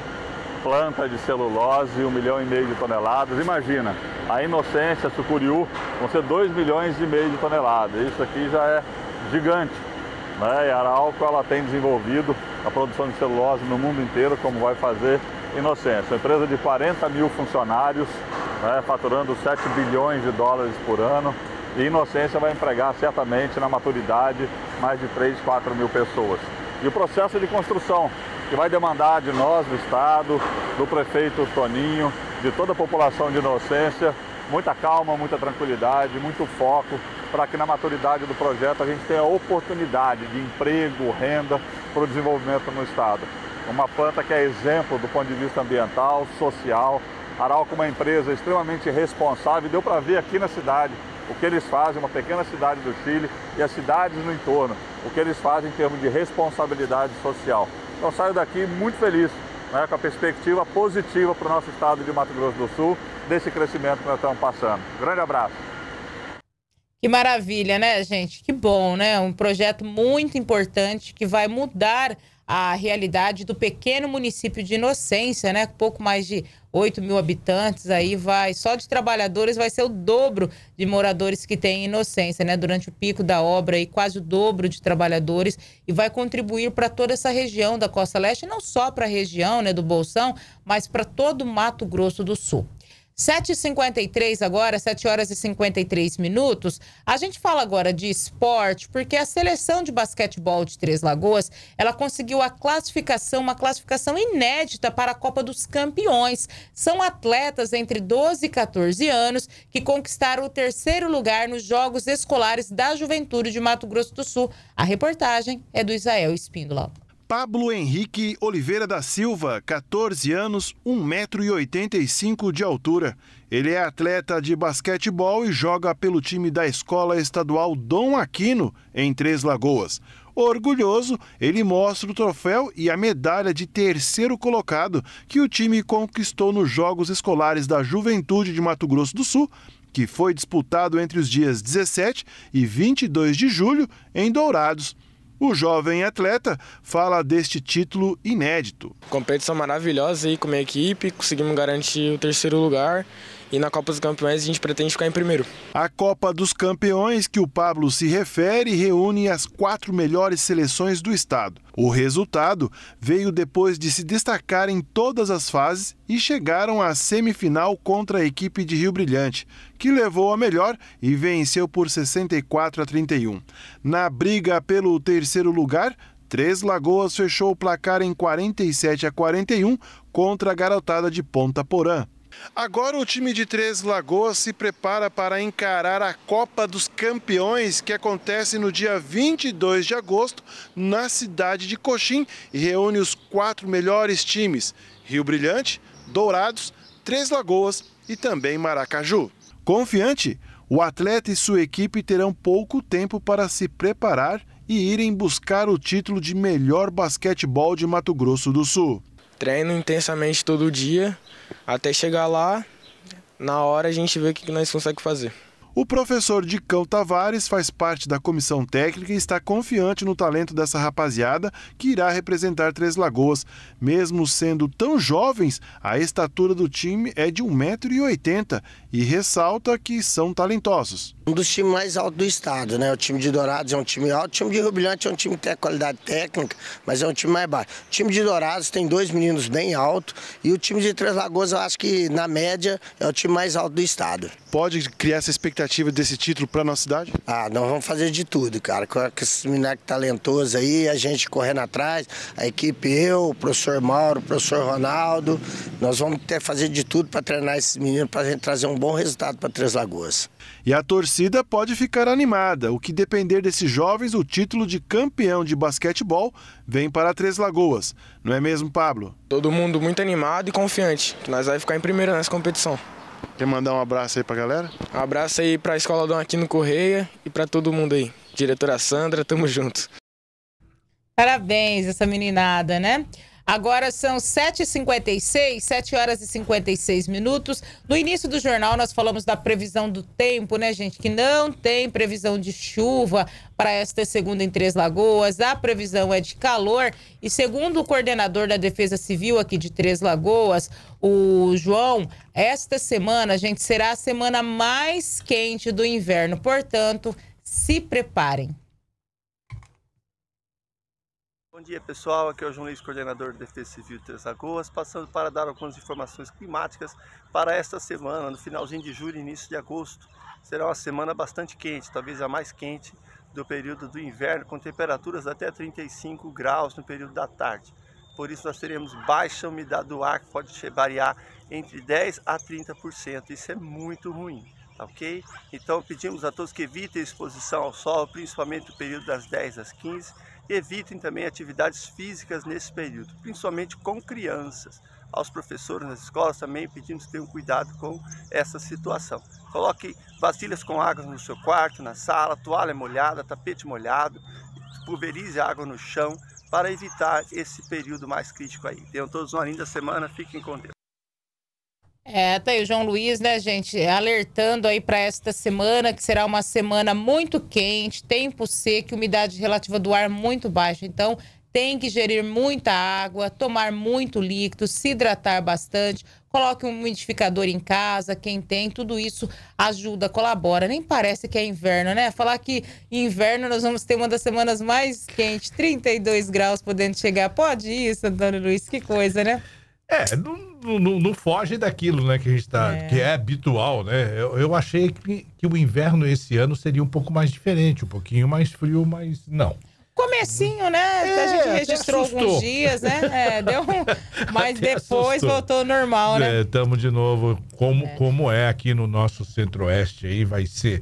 planta de celulose, 1 milhão e meio de toneladas. Imagina, a Inocência, Sucuriú, vão ser 2 milhões e meio de toneladas. Isso aqui já é gigante. Né? E a Arauco ela tem desenvolvido a produção de celulose no mundo inteiro, como vai fazer Inocência. Uma empresa de 40 mil funcionários, né? faturando 7 bilhões de dólares por ano. E Inocência vai empregar certamente na maturidade mais de 3, 4 mil pessoas. E o processo de construção, que vai demandar de nós, do Estado, do prefeito Toninho, de toda a população de Inocência, muita calma, muita tranquilidade, muito foco, para que na maturidade do projeto a gente tenha oportunidade de emprego, renda para o desenvolvimento no Estado. Uma planta que é exemplo do ponto de vista ambiental, social. Arauco é uma empresa extremamente responsável, deu para ver aqui na cidade o que eles fazem, uma pequena cidade do Chile e as cidades no entorno, o que eles fazem em termos de responsabilidade social. Eu saio daqui muito feliz, né, com a perspectiva positiva para o nosso estado de Mato Grosso do Sul, desse crescimento que nós estamos passando. Grande abraço. Que maravilha, né, gente? Que bom, né? Um projeto muito importante que vai mudar a realidade do pequeno município de Inocência, né? Pouco mais de 8 mil habitantes, aí vai, só de trabalhadores vai ser o dobro de moradores que tem inocência, né? Durante o pico da obra, aí, quase o dobro de trabalhadores, e vai contribuir para toda essa região da Costa Leste, não só para a região né, do Bolsão, mas para todo o Mato Grosso do Sul. 7h53 agora, 7 horas e 53 minutos. A gente fala agora de esporte, porque a seleção de basquetebol de Três Lagoas, ela conseguiu a classificação, uma classificação inédita para a Copa dos Campeões. São atletas entre 12 e 14 anos que conquistaram o terceiro lugar nos Jogos Escolares da Juventude de Mato Grosso do Sul. A reportagem é do Isael Espíndola. Pablo Henrique Oliveira da Silva, 14 anos, 1,85m de altura. Ele é atleta de basquetebol e joga pelo time da Escola Estadual Dom Aquino, em Três Lagoas. Orgulhoso, ele mostra o troféu e a medalha de terceiro colocado que o time conquistou nos Jogos Escolares da Juventude de Mato Grosso do Sul, que foi disputado entre os dias 17 e 22 de julho em Dourados. O jovem atleta fala deste título inédito. Competição maravilhosa aí com minha equipe, conseguimos garantir o terceiro lugar e na Copa dos Campeões a gente pretende ficar em primeiro. A Copa dos Campeões, que o Pablo se refere, reúne as quatro melhores seleções do estado. O resultado veio depois de se destacar em todas as fases e chegaram à semifinal contra a equipe de Rio Brilhante, que levou a melhor e venceu por 64 a 31. Na briga pelo terceiro lugar, Três Lagoas fechou o placar em 47 a 41 contra a garotada de Ponta Porã. Agora o time de Três Lagoas se prepara para encarar a Copa dos Campeões, que acontece no dia 22 de agosto na cidade de Coxim e reúne os quatro melhores times: Rio Brilhante, Dourados, Três Lagoas e também Maracaju. Confiante, o atleta e sua equipe terão pouco tempo para se preparar e irem buscar o título de melhor basquetebol de Mato Grosso do Sul treino intensamente todo dia até chegar lá. Na hora a gente vê o que nós conseguimos fazer. O professor Dicão Tavares faz parte da comissão técnica e está confiante no talento dessa rapaziada que irá representar Três Lagoas. Mesmo sendo tão jovens, a estatura do time é de 1,80m e ressalta que são talentosos. Um dos times mais altos do estado, né? O time de Dourados é um time alto, o time de Rubilhante é um time que tem qualidade técnica, mas é um time mais baixo. O time de Dourados tem dois meninos bem altos e o time de Três Lagoas eu acho que na média é o time mais alto do estado. Pode criar essa expectativa expectativa desse título para nossa cidade? Ah, nós vamos fazer de tudo, cara. Com esse meninos talentoso aí, a gente correndo atrás, a equipe, eu, o professor Mauro, o professor Ronaldo. Nós vamos ter fazer de tudo para treinar esses meninos, para gente trazer um bom resultado para Três Lagoas. E a torcida pode ficar animada. O que depender desses jovens, o título de campeão de basquetebol vem para Três Lagoas. Não é mesmo, Pablo? Todo mundo muito animado e confiante que nós vamos ficar em primeiro nessa competição. Quer mandar um abraço aí pra galera? Um abraço aí pra Escola Dom Aquino Correia e pra todo mundo aí. Diretora Sandra, tamo junto. Parabéns essa meninada, né? Agora são 7h56, 7 horas e 56 minutos. No início do jornal, nós falamos da previsão do tempo, né, gente? Que não tem previsão de chuva para esta segunda em Três Lagoas. A previsão é de calor. E segundo o coordenador da Defesa Civil aqui de Três Lagoas, o João, esta semana, gente, será a semana mais quente do inverno. Portanto, se preparem. Bom dia pessoal, aqui é o João Luiz, coordenador de Defesa Civil de Três Lagoas, passando para dar algumas informações climáticas para esta semana, no finalzinho de julho e início de agosto. Será uma semana bastante quente, talvez a mais quente do período do inverno, com temperaturas até 35 graus no período da tarde. Por isso nós teremos baixa umidade do ar, que pode variar entre 10% a 30%, isso é muito ruim tá ok? Então pedimos a todos que evitem exposição ao sol, principalmente no período das 10 às 15 Evitem também atividades físicas nesse período, principalmente com crianças. Aos professores nas escolas também pedimos que tenham cuidado com essa situação. Coloque vasilhas com água no seu quarto, na sala, toalha molhada, tapete molhado, pulverize a água no chão para evitar esse período mais crítico aí. Tenham todos uma linda semana, fiquem com Deus. É, tá aí o João Luiz, né, gente, alertando aí para esta semana, que será uma semana muito quente, tempo seco, umidade relativa do ar muito baixa. Então, tem que gerir muita água, tomar muito líquido, se hidratar bastante, coloque um umidificador em casa, quem tem, tudo isso ajuda, colabora. Nem parece que é inverno, né? Falar que inverno nós vamos ter uma das semanas mais quentes, 32 graus podendo chegar. Pode isso, Antônio Luiz, que coisa, né? É, não, não, não, foge daquilo, né, que a gente tá, é. que é habitual, né? Eu, eu achei que, que o inverno esse ano seria um pouco mais diferente, um pouquinho mais frio, mas não comecinho, né? É, a gente registrou alguns dias, né? É, deu um... Mas até depois assustou. voltou ao normal, né? Estamos é, de novo como é. como é aqui no nosso centro-oeste aí, vai ser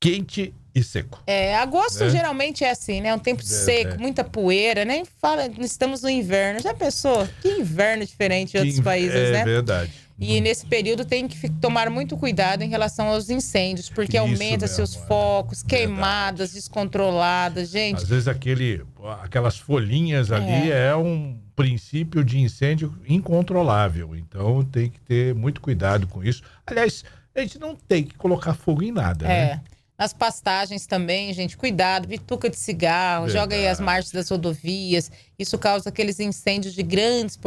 quente e seco. É, agosto né? geralmente é assim, né? Um tempo é, seco, é. muita poeira, nem né? fala, estamos no inverno. Já pensou? Que inverno diferente de outros In... países, é, né? É verdade. E hum. nesse período tem que tomar muito cuidado em relação aos incêndios, porque Isso aumenta mesmo, seus é focos, queimadas verdade. descontroladas, gente. Às vezes aquele, aquelas folhinhas é. ali é um princípio de incêndio incontrolável. Então tem que ter muito cuidado com isso. Aliás, a gente não tem que colocar fogo em nada, é. né? nas pastagens também, gente. Cuidado, bituca de cigarro, Verdade. joga aí as margens das rodovias. Isso causa aqueles incêndios de grandes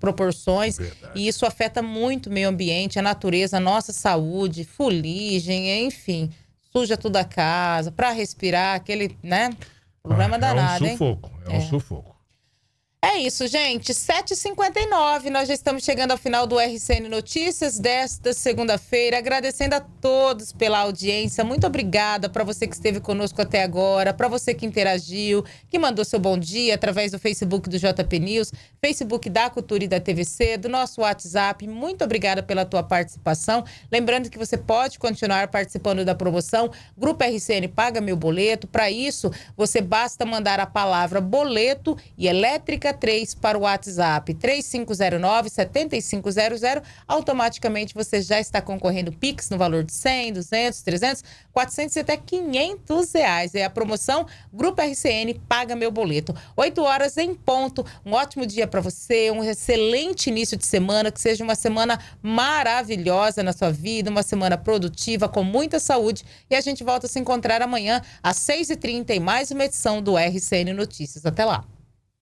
proporções Verdade. e isso afeta muito o meio ambiente, a natureza, a nossa saúde, fuligem, enfim. Suja toda a casa, para respirar, aquele, né? Ah, Problema ah, é danado, um sufoco, hein? É um é. sufoco. É isso, gente. 7h59, nós já estamos chegando ao final do RCN Notícias desta segunda-feira. Agradecendo a todos pela audiência. Muito obrigada para você que esteve conosco até agora, para você que interagiu, que mandou seu bom dia através do Facebook do JP News, Facebook da Cultura e da TVC, do nosso WhatsApp. Muito obrigada pela tua participação. Lembrando que você pode continuar participando da promoção Grupo RCN Paga Meu Boleto. Para isso, você basta mandar a palavra boleto e elétrica 3 para o WhatsApp 3509-7500, automaticamente você já está concorrendo Pix no valor de 100, 200, 300, 400 e até 500 reais. É a promoção Grupo RCN Paga Meu Boleto. 8 horas em ponto. Um ótimo dia para você, um excelente início de semana, que seja uma semana maravilhosa na sua vida, uma semana produtiva, com muita saúde. E a gente volta a se encontrar amanhã às 6h30 em mais uma edição do RCN Notícias. Até lá.